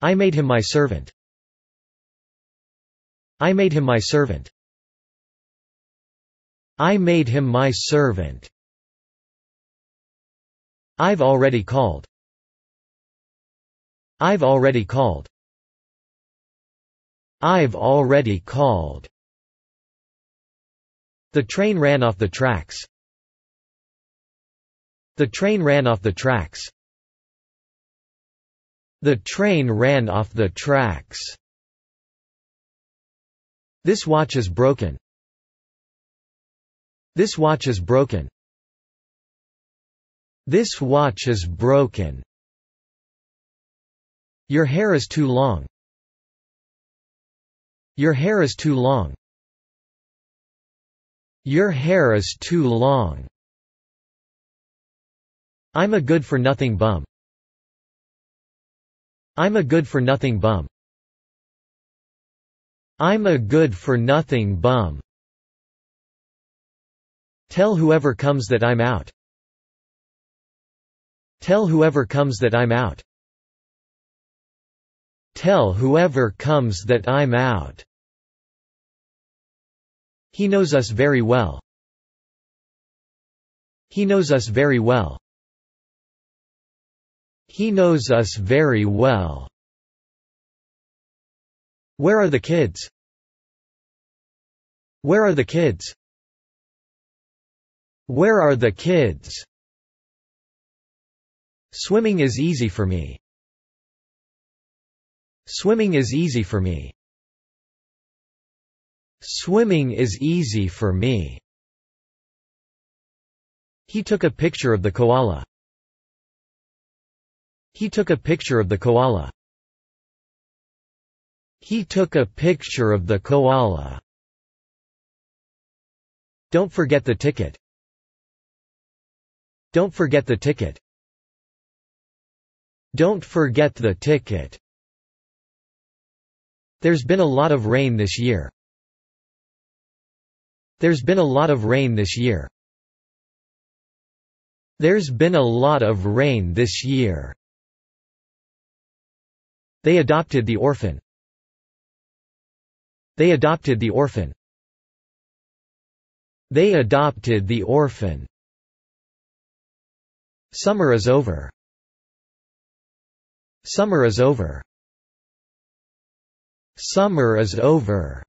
I made him my servant. I made him my servant. I made him my servant. I've already called. I've already called. I've already called. The train ran off the tracks. The train ran off the tracks. The train ran off the tracks. This watch is broken. This watch is broken. This watch is broken. Your hair is too long. Your hair is too long. Your hair is too long. I'm a good-for-nothing bum. I'm a good-for-nothing bum. I'm a good-for-nothing bum. Tell whoever comes that I'm out. Tell whoever comes that I'm out. Tell whoever comes that I'm out. He knows us very well. He knows us very well. He knows us very well. Where are the kids? Where are the kids? Where are the kids? Swimming is easy for me. Swimming is easy for me. Swimming is easy for me. He took a picture of the koala. He took a picture of the koala. He took a picture of the koala. Don't forget the ticket. Don't forget the ticket. Don't forget the ticket. There's been a lot of rain this year. There's been a lot of rain this year. There's been a lot of rain this year. They adopted the orphan. They adopted the orphan. They adopted the orphan. Summer is over. Summer is over. Summer is over.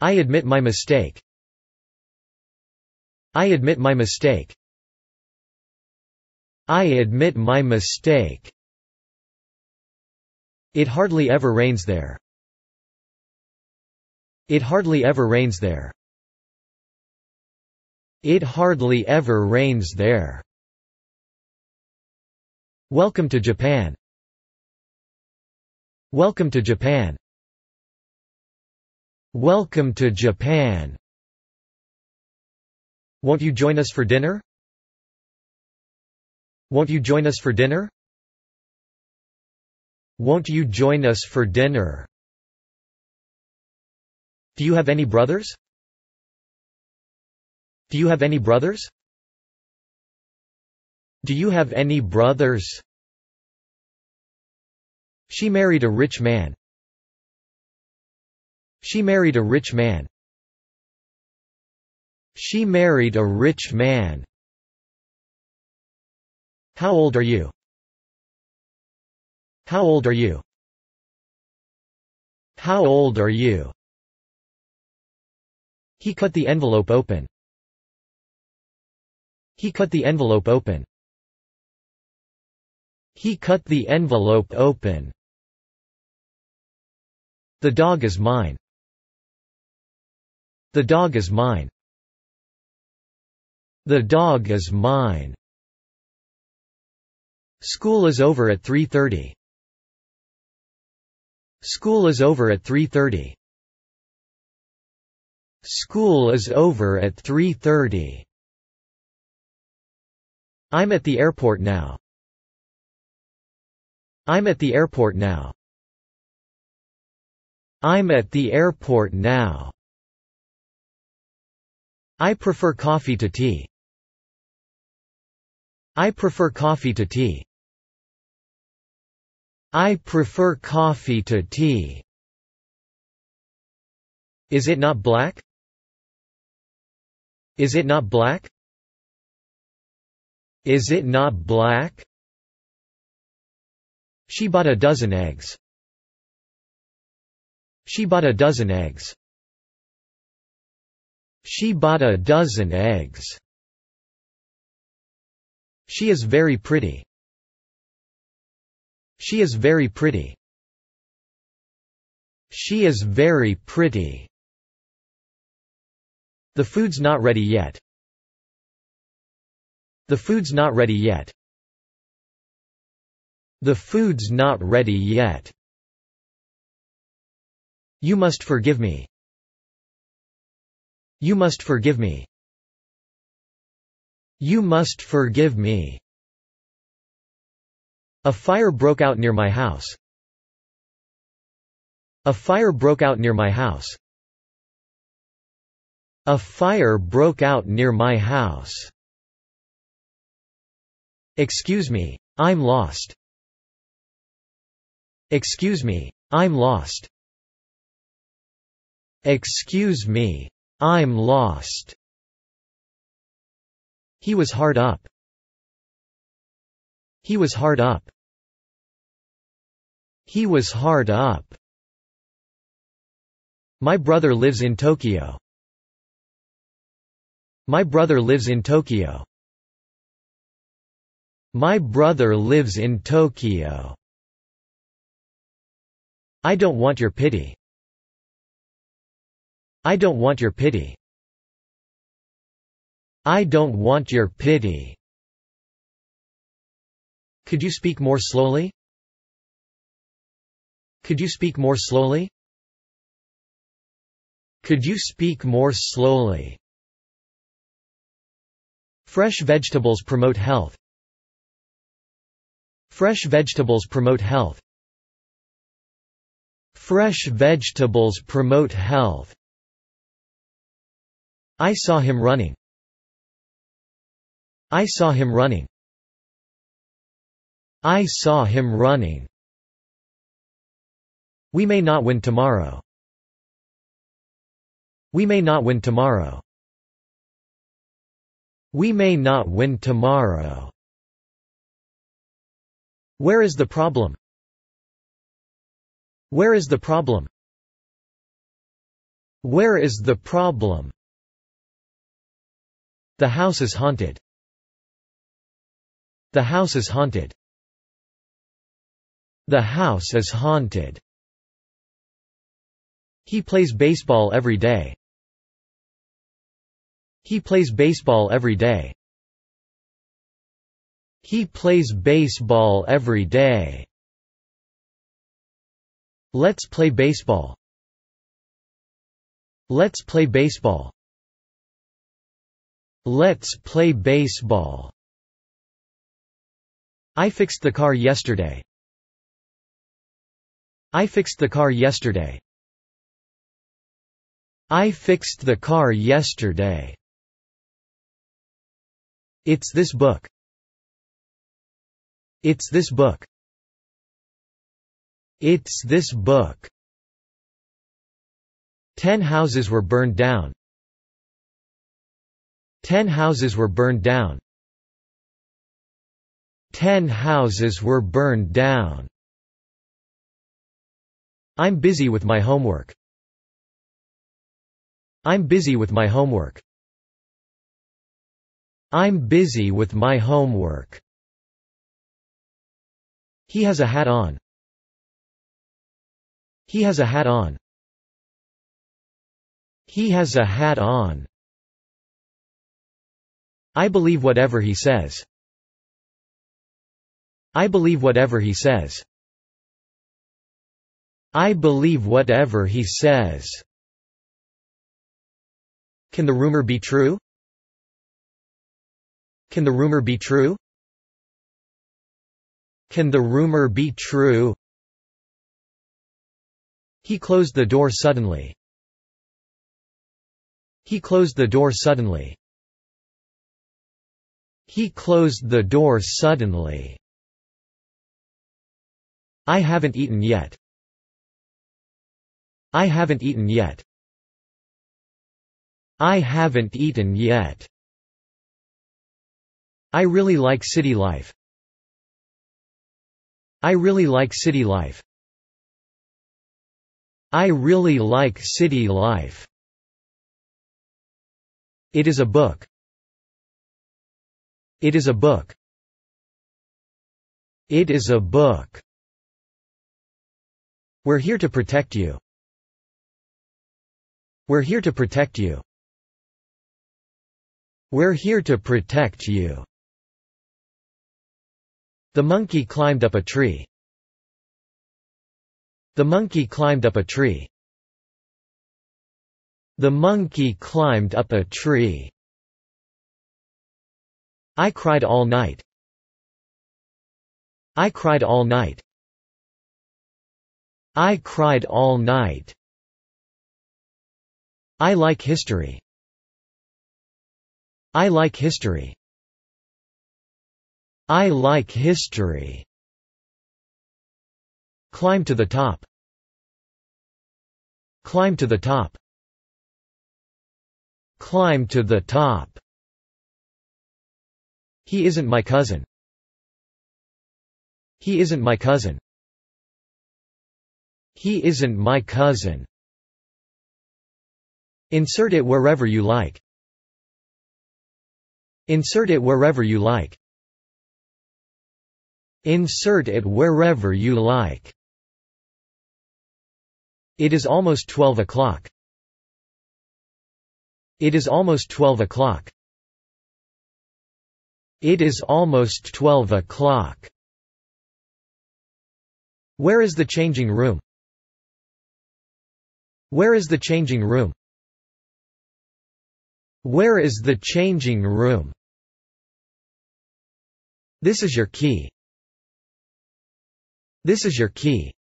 I admit my mistake. I admit my mistake. I admit my mistake. It hardly ever rains there. It hardly ever rains there. It hardly ever rains there. Welcome to Japan. Welcome to Japan. Welcome to Japan. Won't you join us for dinner? Won't you join us for dinner? Won't you join us for dinner? Do you have any brothers? Do you have any brothers? Do you have any brothers? She married a rich man. She married a rich man. She married a rich man. How old are you? How old are you? How old are you? He cut the envelope open. He cut the envelope open. He cut the envelope open. The dog is mine. The dog is mine. The dog is mine. School is over at 3.30. School is over at 3.30. School is over at 3.30. I'm at the airport now. I'm at the airport now. I'm at the airport now. I prefer coffee to tea. I prefer coffee to tea. I prefer coffee to tea. Is it not black? Is it not black? Is it not black? She bought a dozen eggs. She bought a dozen eggs. She bought a dozen eggs. She is very pretty. She is very pretty. She is very pretty. The food's not ready yet. The food's not ready yet. The food's not ready yet. You must forgive me. You must forgive me. You must forgive me. A fire broke out near my house. A fire broke out near my house. A fire broke out near my house. Excuse me. I'm lost. Excuse me. I'm lost. Excuse me. I'm lost. He was hard up. He was hard up. He was hard up. My brother lives in Tokyo. My brother lives in Tokyo. My brother lives in Tokyo. I don't want your pity. I don't want your pity. I don't want your pity. Could you speak more slowly? Could you speak more slowly? Could you speak more slowly? Fresh vegetables promote health. Fresh vegetables promote health. Fresh vegetables promote health. I saw him running. I saw him running. I saw him running. We may not win tomorrow. We may not win tomorrow. We may not win tomorrow. Where is the problem? Where is the problem? Where is the problem? The house is haunted. The house is haunted. The house is haunted. He plays baseball every day. He plays baseball every day. He plays baseball every day. Let's play baseball. Let's play baseball. Let's play baseball. I fixed the car yesterday. I fixed the car yesterday. I fixed the car yesterday. It's this book. It's this book. It's this book. Ten houses were burned down. Ten houses were burned down. Ten houses were burned down. I'm busy with my homework. I'm busy with my homework. I'm busy with my homework. He has a hat on. He has a hat on. He has a hat on. I believe whatever he says. I believe whatever he says. I believe whatever he says. Can the rumor be true? Can the rumor be true? Can the rumor be true? He closed the door suddenly. He closed the door suddenly. He closed the door suddenly. I haven't eaten yet. I haven't eaten yet. I haven't eaten yet. I really like city life. I really like city life. I really like city life. It is a book. It is a book. It is a book. We're here to protect you. We're here to protect you. We're here to protect you. The monkey climbed up a tree. The monkey climbed up a tree. The monkey climbed up a tree. I cried all night. I cried all night. I cried all night. I like history. I like history. I like history. Climb to the top. Climb to the top. Climb to the top. He isn't my cousin. He isn't my cousin. He isn't my cousin. Insert it wherever you like. Insert it wherever you like. Insert it wherever you like. It is almost 12 o'clock. It is almost 12 o'clock. It is almost 12 o'clock. Where is the changing room? Where is the changing room? Where is the changing room? This is your key. This is your key.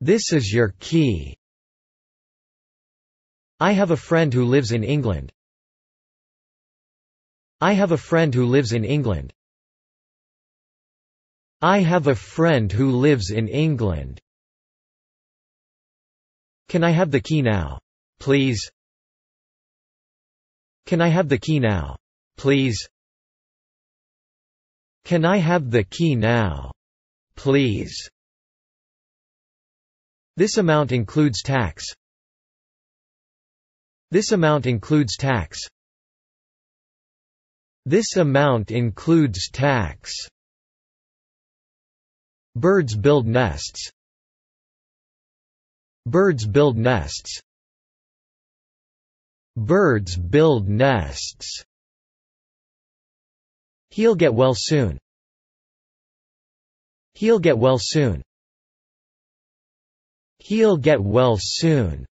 This is your key. I have a friend who lives in England. I have a friend who lives in England. I have a friend who lives in England. Can I have the key now? Please. Can I have the key now? Please. Can I have the key now? Please. This amount includes tax. This amount includes tax. This amount includes tax. Birds build nests. Birds build nests. Birds build nests. He'll get well soon. He'll get well soon. He'll get well soon.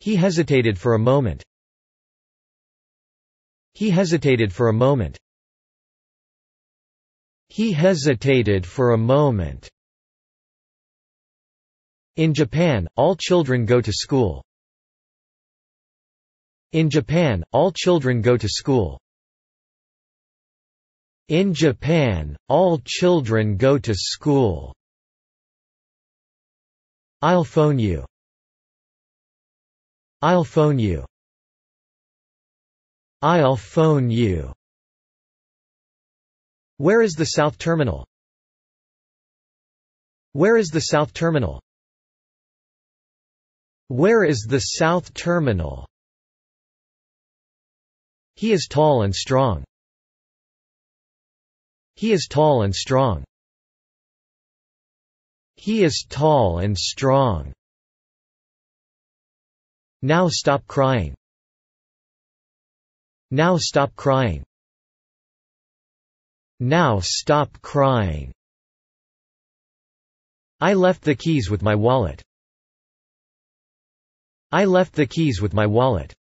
He hesitated for a moment. He hesitated for a moment. He hesitated for a moment. In Japan, all children go to school. In Japan, all children go to school. In Japan, all children go to school. I'll phone you. I'll phone you. I'll phone you. Where is the South Terminal? Where is the South Terminal? Where is the South Terminal? He is tall and strong. He is tall and strong. He is tall and strong. Now stop crying. Now stop crying. Now stop crying. I left the keys with my wallet. I left the keys with my wallet.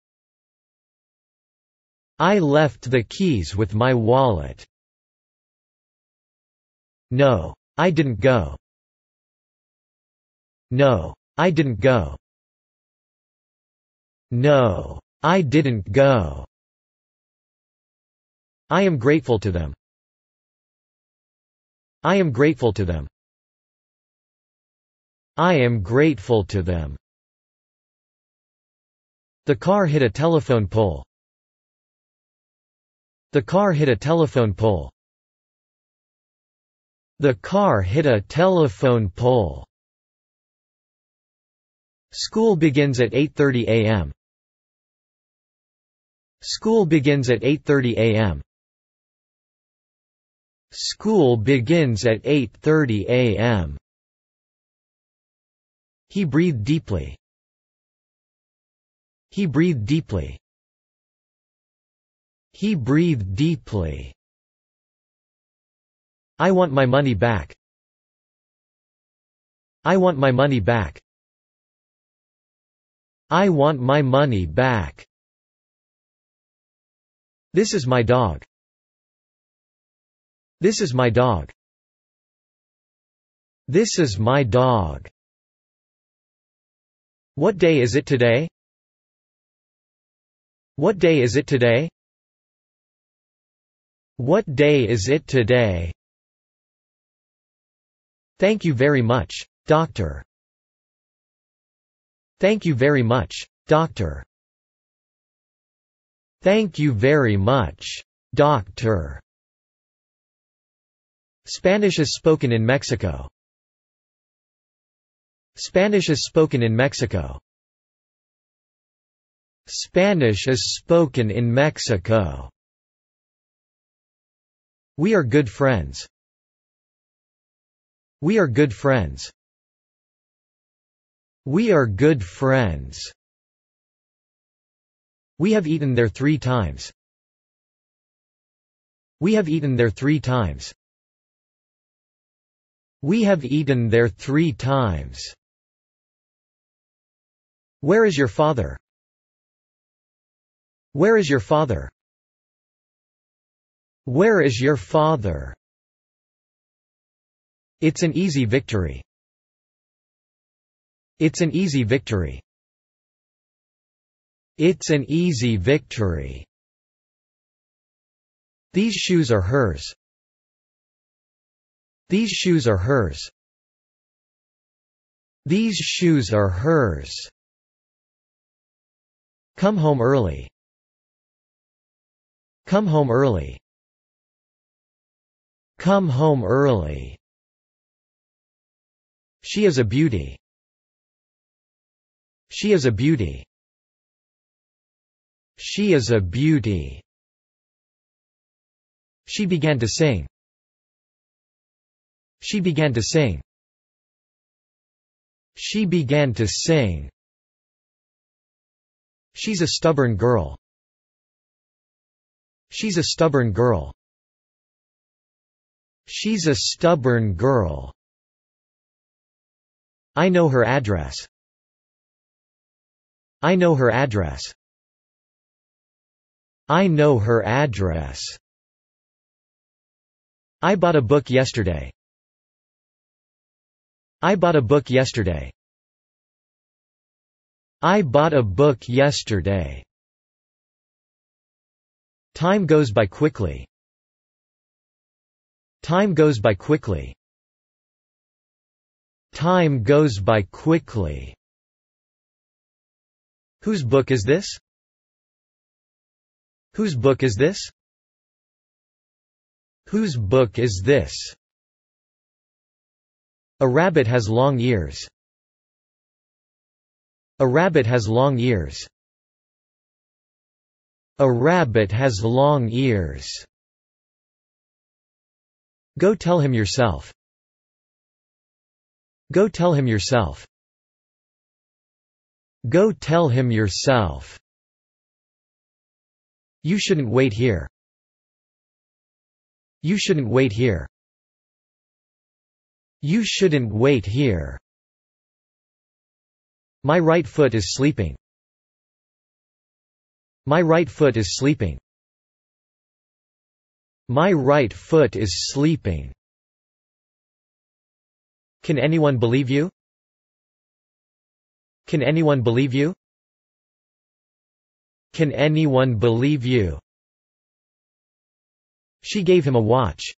I left the keys with my wallet. No. I didn't go. No. I didn't go. No. I didn't go. I am grateful to them. I am grateful to them. I am grateful to them. The car hit a telephone pole. The car hit a telephone pole. The car hit a telephone pole. School begins at 8:30 a.m. School begins at 8:30 a.m. School begins at 8:30 a.m. He breathed deeply. He breathed deeply. He breathed deeply. I want my money back. I want my money back. I want my money back. This is my dog. This is my dog. This is my dog. What day is it today? What day is it today? What day is it today? Thank you very much. Doctor. Thank you very much. Doctor. Thank you very much. Doctor. Spanish is spoken in Mexico. Spanish is spoken in Mexico. Spanish is spoken in Mexico. We are good friends. We are good friends. We are good friends. We have eaten there three times. We have eaten there three times. We have eaten there three times. Where is your father? Where is your father? Where is your father? It's an easy victory. It's an easy victory. It's an easy victory. These shoes are hers. These shoes are hers. These shoes are hers. Come home early. Come home early. Come home early. She is a beauty. She is a beauty. She is a beauty. She began to sing. She began to sing. She began to sing. She's a stubborn girl. She's a stubborn girl. She's a stubborn girl. I know her address. I know her address. I know her address. I bought a book yesterday. I bought a book yesterday. I bought a book yesterday. Time goes by quickly. Time goes by quickly. Time goes by quickly. Whose book is this? Whose book is this? Whose book is this? A rabbit has long ears. A rabbit has long ears. A rabbit has long ears. Go tell him yourself. Go tell him yourself. Go tell him yourself. You shouldn't wait here. You shouldn't wait here. You shouldn't wait here. My right foot is sleeping. My right foot is sleeping. My right foot is sleeping. Can anyone believe you? Can anyone believe you? Can anyone believe you? She gave him a watch.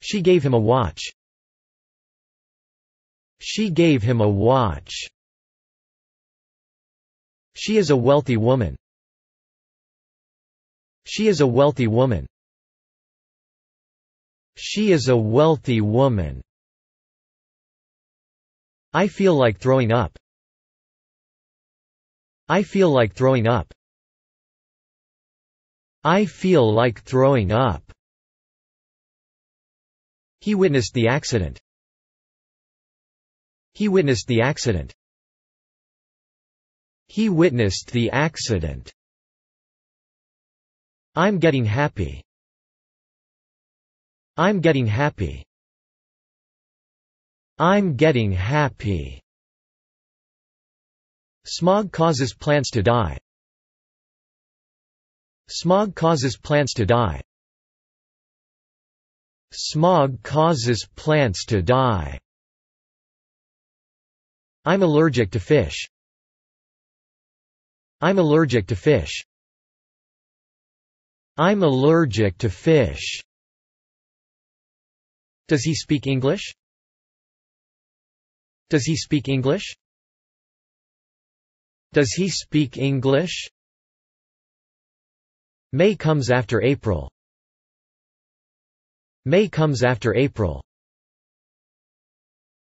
She gave him a watch. She gave him a watch. She is a wealthy woman. She is a wealthy woman. She is a wealthy woman. I feel like throwing up. I feel like throwing up. I feel like throwing up. He witnessed the accident. He witnessed the accident. He witnessed the accident. I'm getting happy. I'm getting happy. I'm getting happy. Smog causes plants to die. Smog causes plants to die. Smog causes plants to die. I'm allergic to fish. I'm allergic to fish. I'm allergic to fish. Does he speak English? Does he speak English? Does he speak English? May comes after April. May comes after April.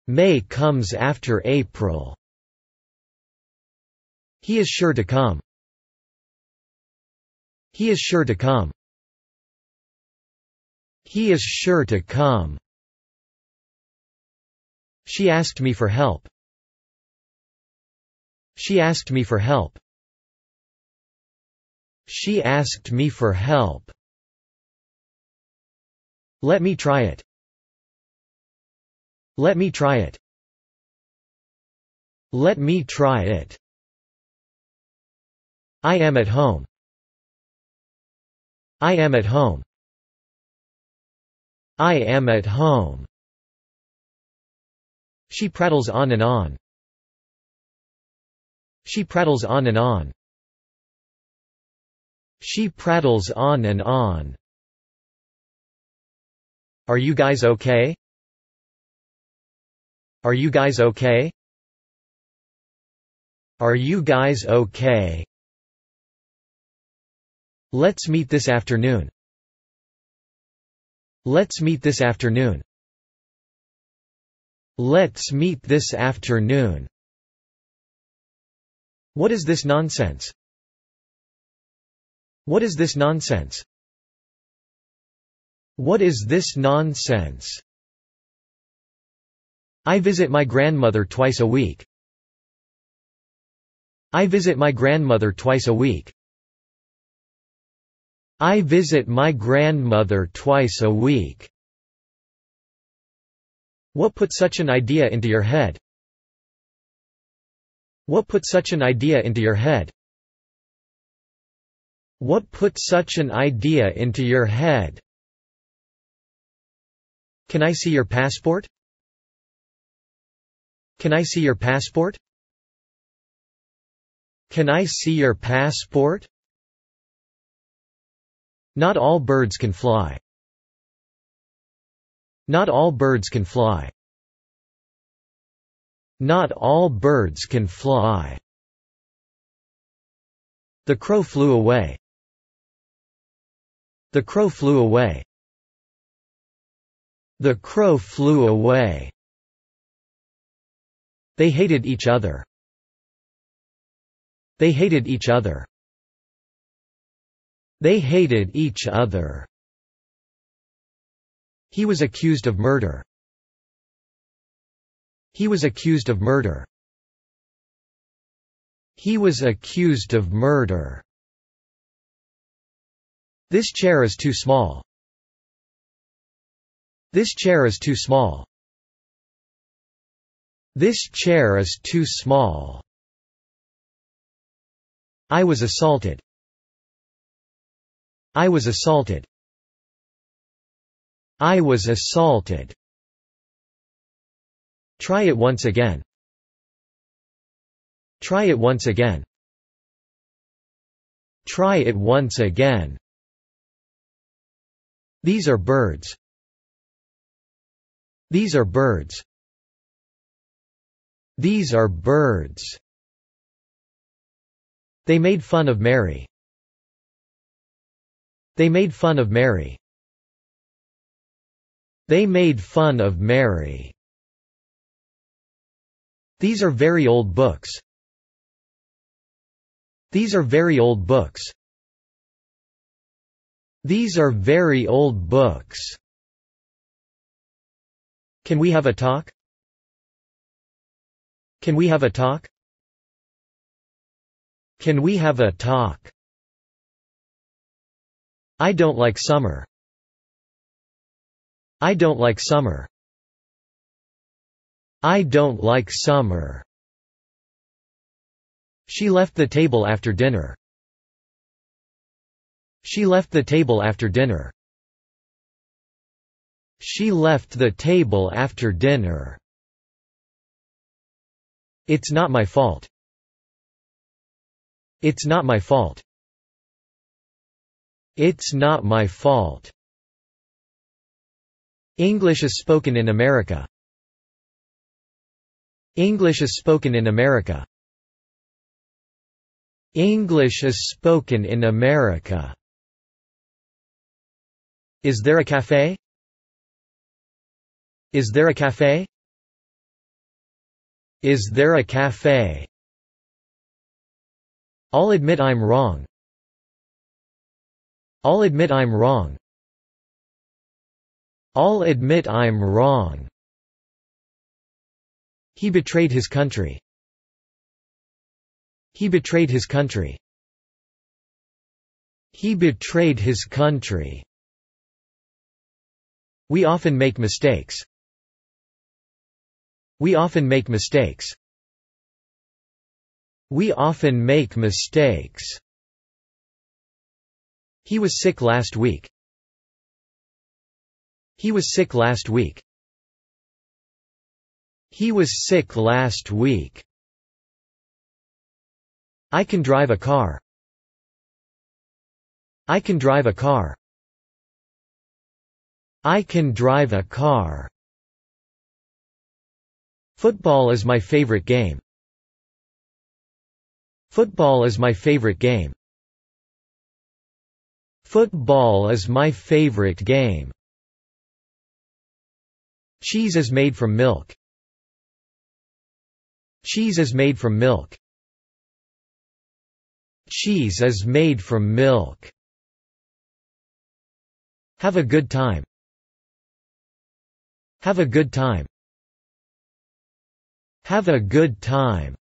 May comes after April. He is sure to come. He is sure to come. He is sure to come. She asked me for help. She asked me for help. She asked me for help. Let me try it. Let me try it. Let me try it. I am at home. I am at home. I am at home. She prattles on and on. She prattles on and on. She prattles on and on. Are you guys okay? Are you guys okay? Are you guys okay? Let's meet this afternoon. Let's meet this afternoon. Let's meet this afternoon. What is this nonsense? What is this nonsense? What is this nonsense? I visit my grandmother twice a week. I visit my grandmother twice a week. I visit my grandmother twice a week. What put such an idea into your head? What put such an idea into your head? What put such an idea into your head? Can I see your passport? Can I see your passport? Can I see your passport? Not all birds can fly. Not all birds can fly. Not all birds can fly. The crow flew away. The crow flew away. The crow flew away. They hated each other. They hated each other. They hated each other. He was accused of murder. He was accused of murder. He was accused of murder. This chair is too small. This chair is too small. This chair is too small. I was assaulted. I was assaulted. I was assaulted. Try it once again. Try it once again. Try it once again. These are birds. These are birds. These are birds. They made fun of Mary. They made fun of Mary. They made fun of Mary. These are very old books. These are very old books. These are very old books. Can we have a talk? Can we have a talk? Can we have a talk? I don't like summer. I don't like summer. I don't like summer. She left the table after dinner. She left the table after dinner. She left the table after dinner. It's not my fault. It's not my fault. It's not my fault. English is spoken in America. English is spoken in America. English is spoken in America. Is there a cafe? Is there a cafe? Is there a cafe? I'll admit I'm wrong. I'll admit I'm wrong. I'll admit I'm wrong. He betrayed his country. He betrayed his country. He betrayed his country. We often make mistakes. We often make mistakes. We often make mistakes. He was sick last week. He was sick last week. He was sick last week. I can drive a car. I can drive a car. I can drive a car. Football is my favorite game. Football is my favorite game. Football is my favorite game. Cheese is made from milk. Cheese is made from milk. Cheese is made from milk. Have a good time. Have a good time. Have a good time.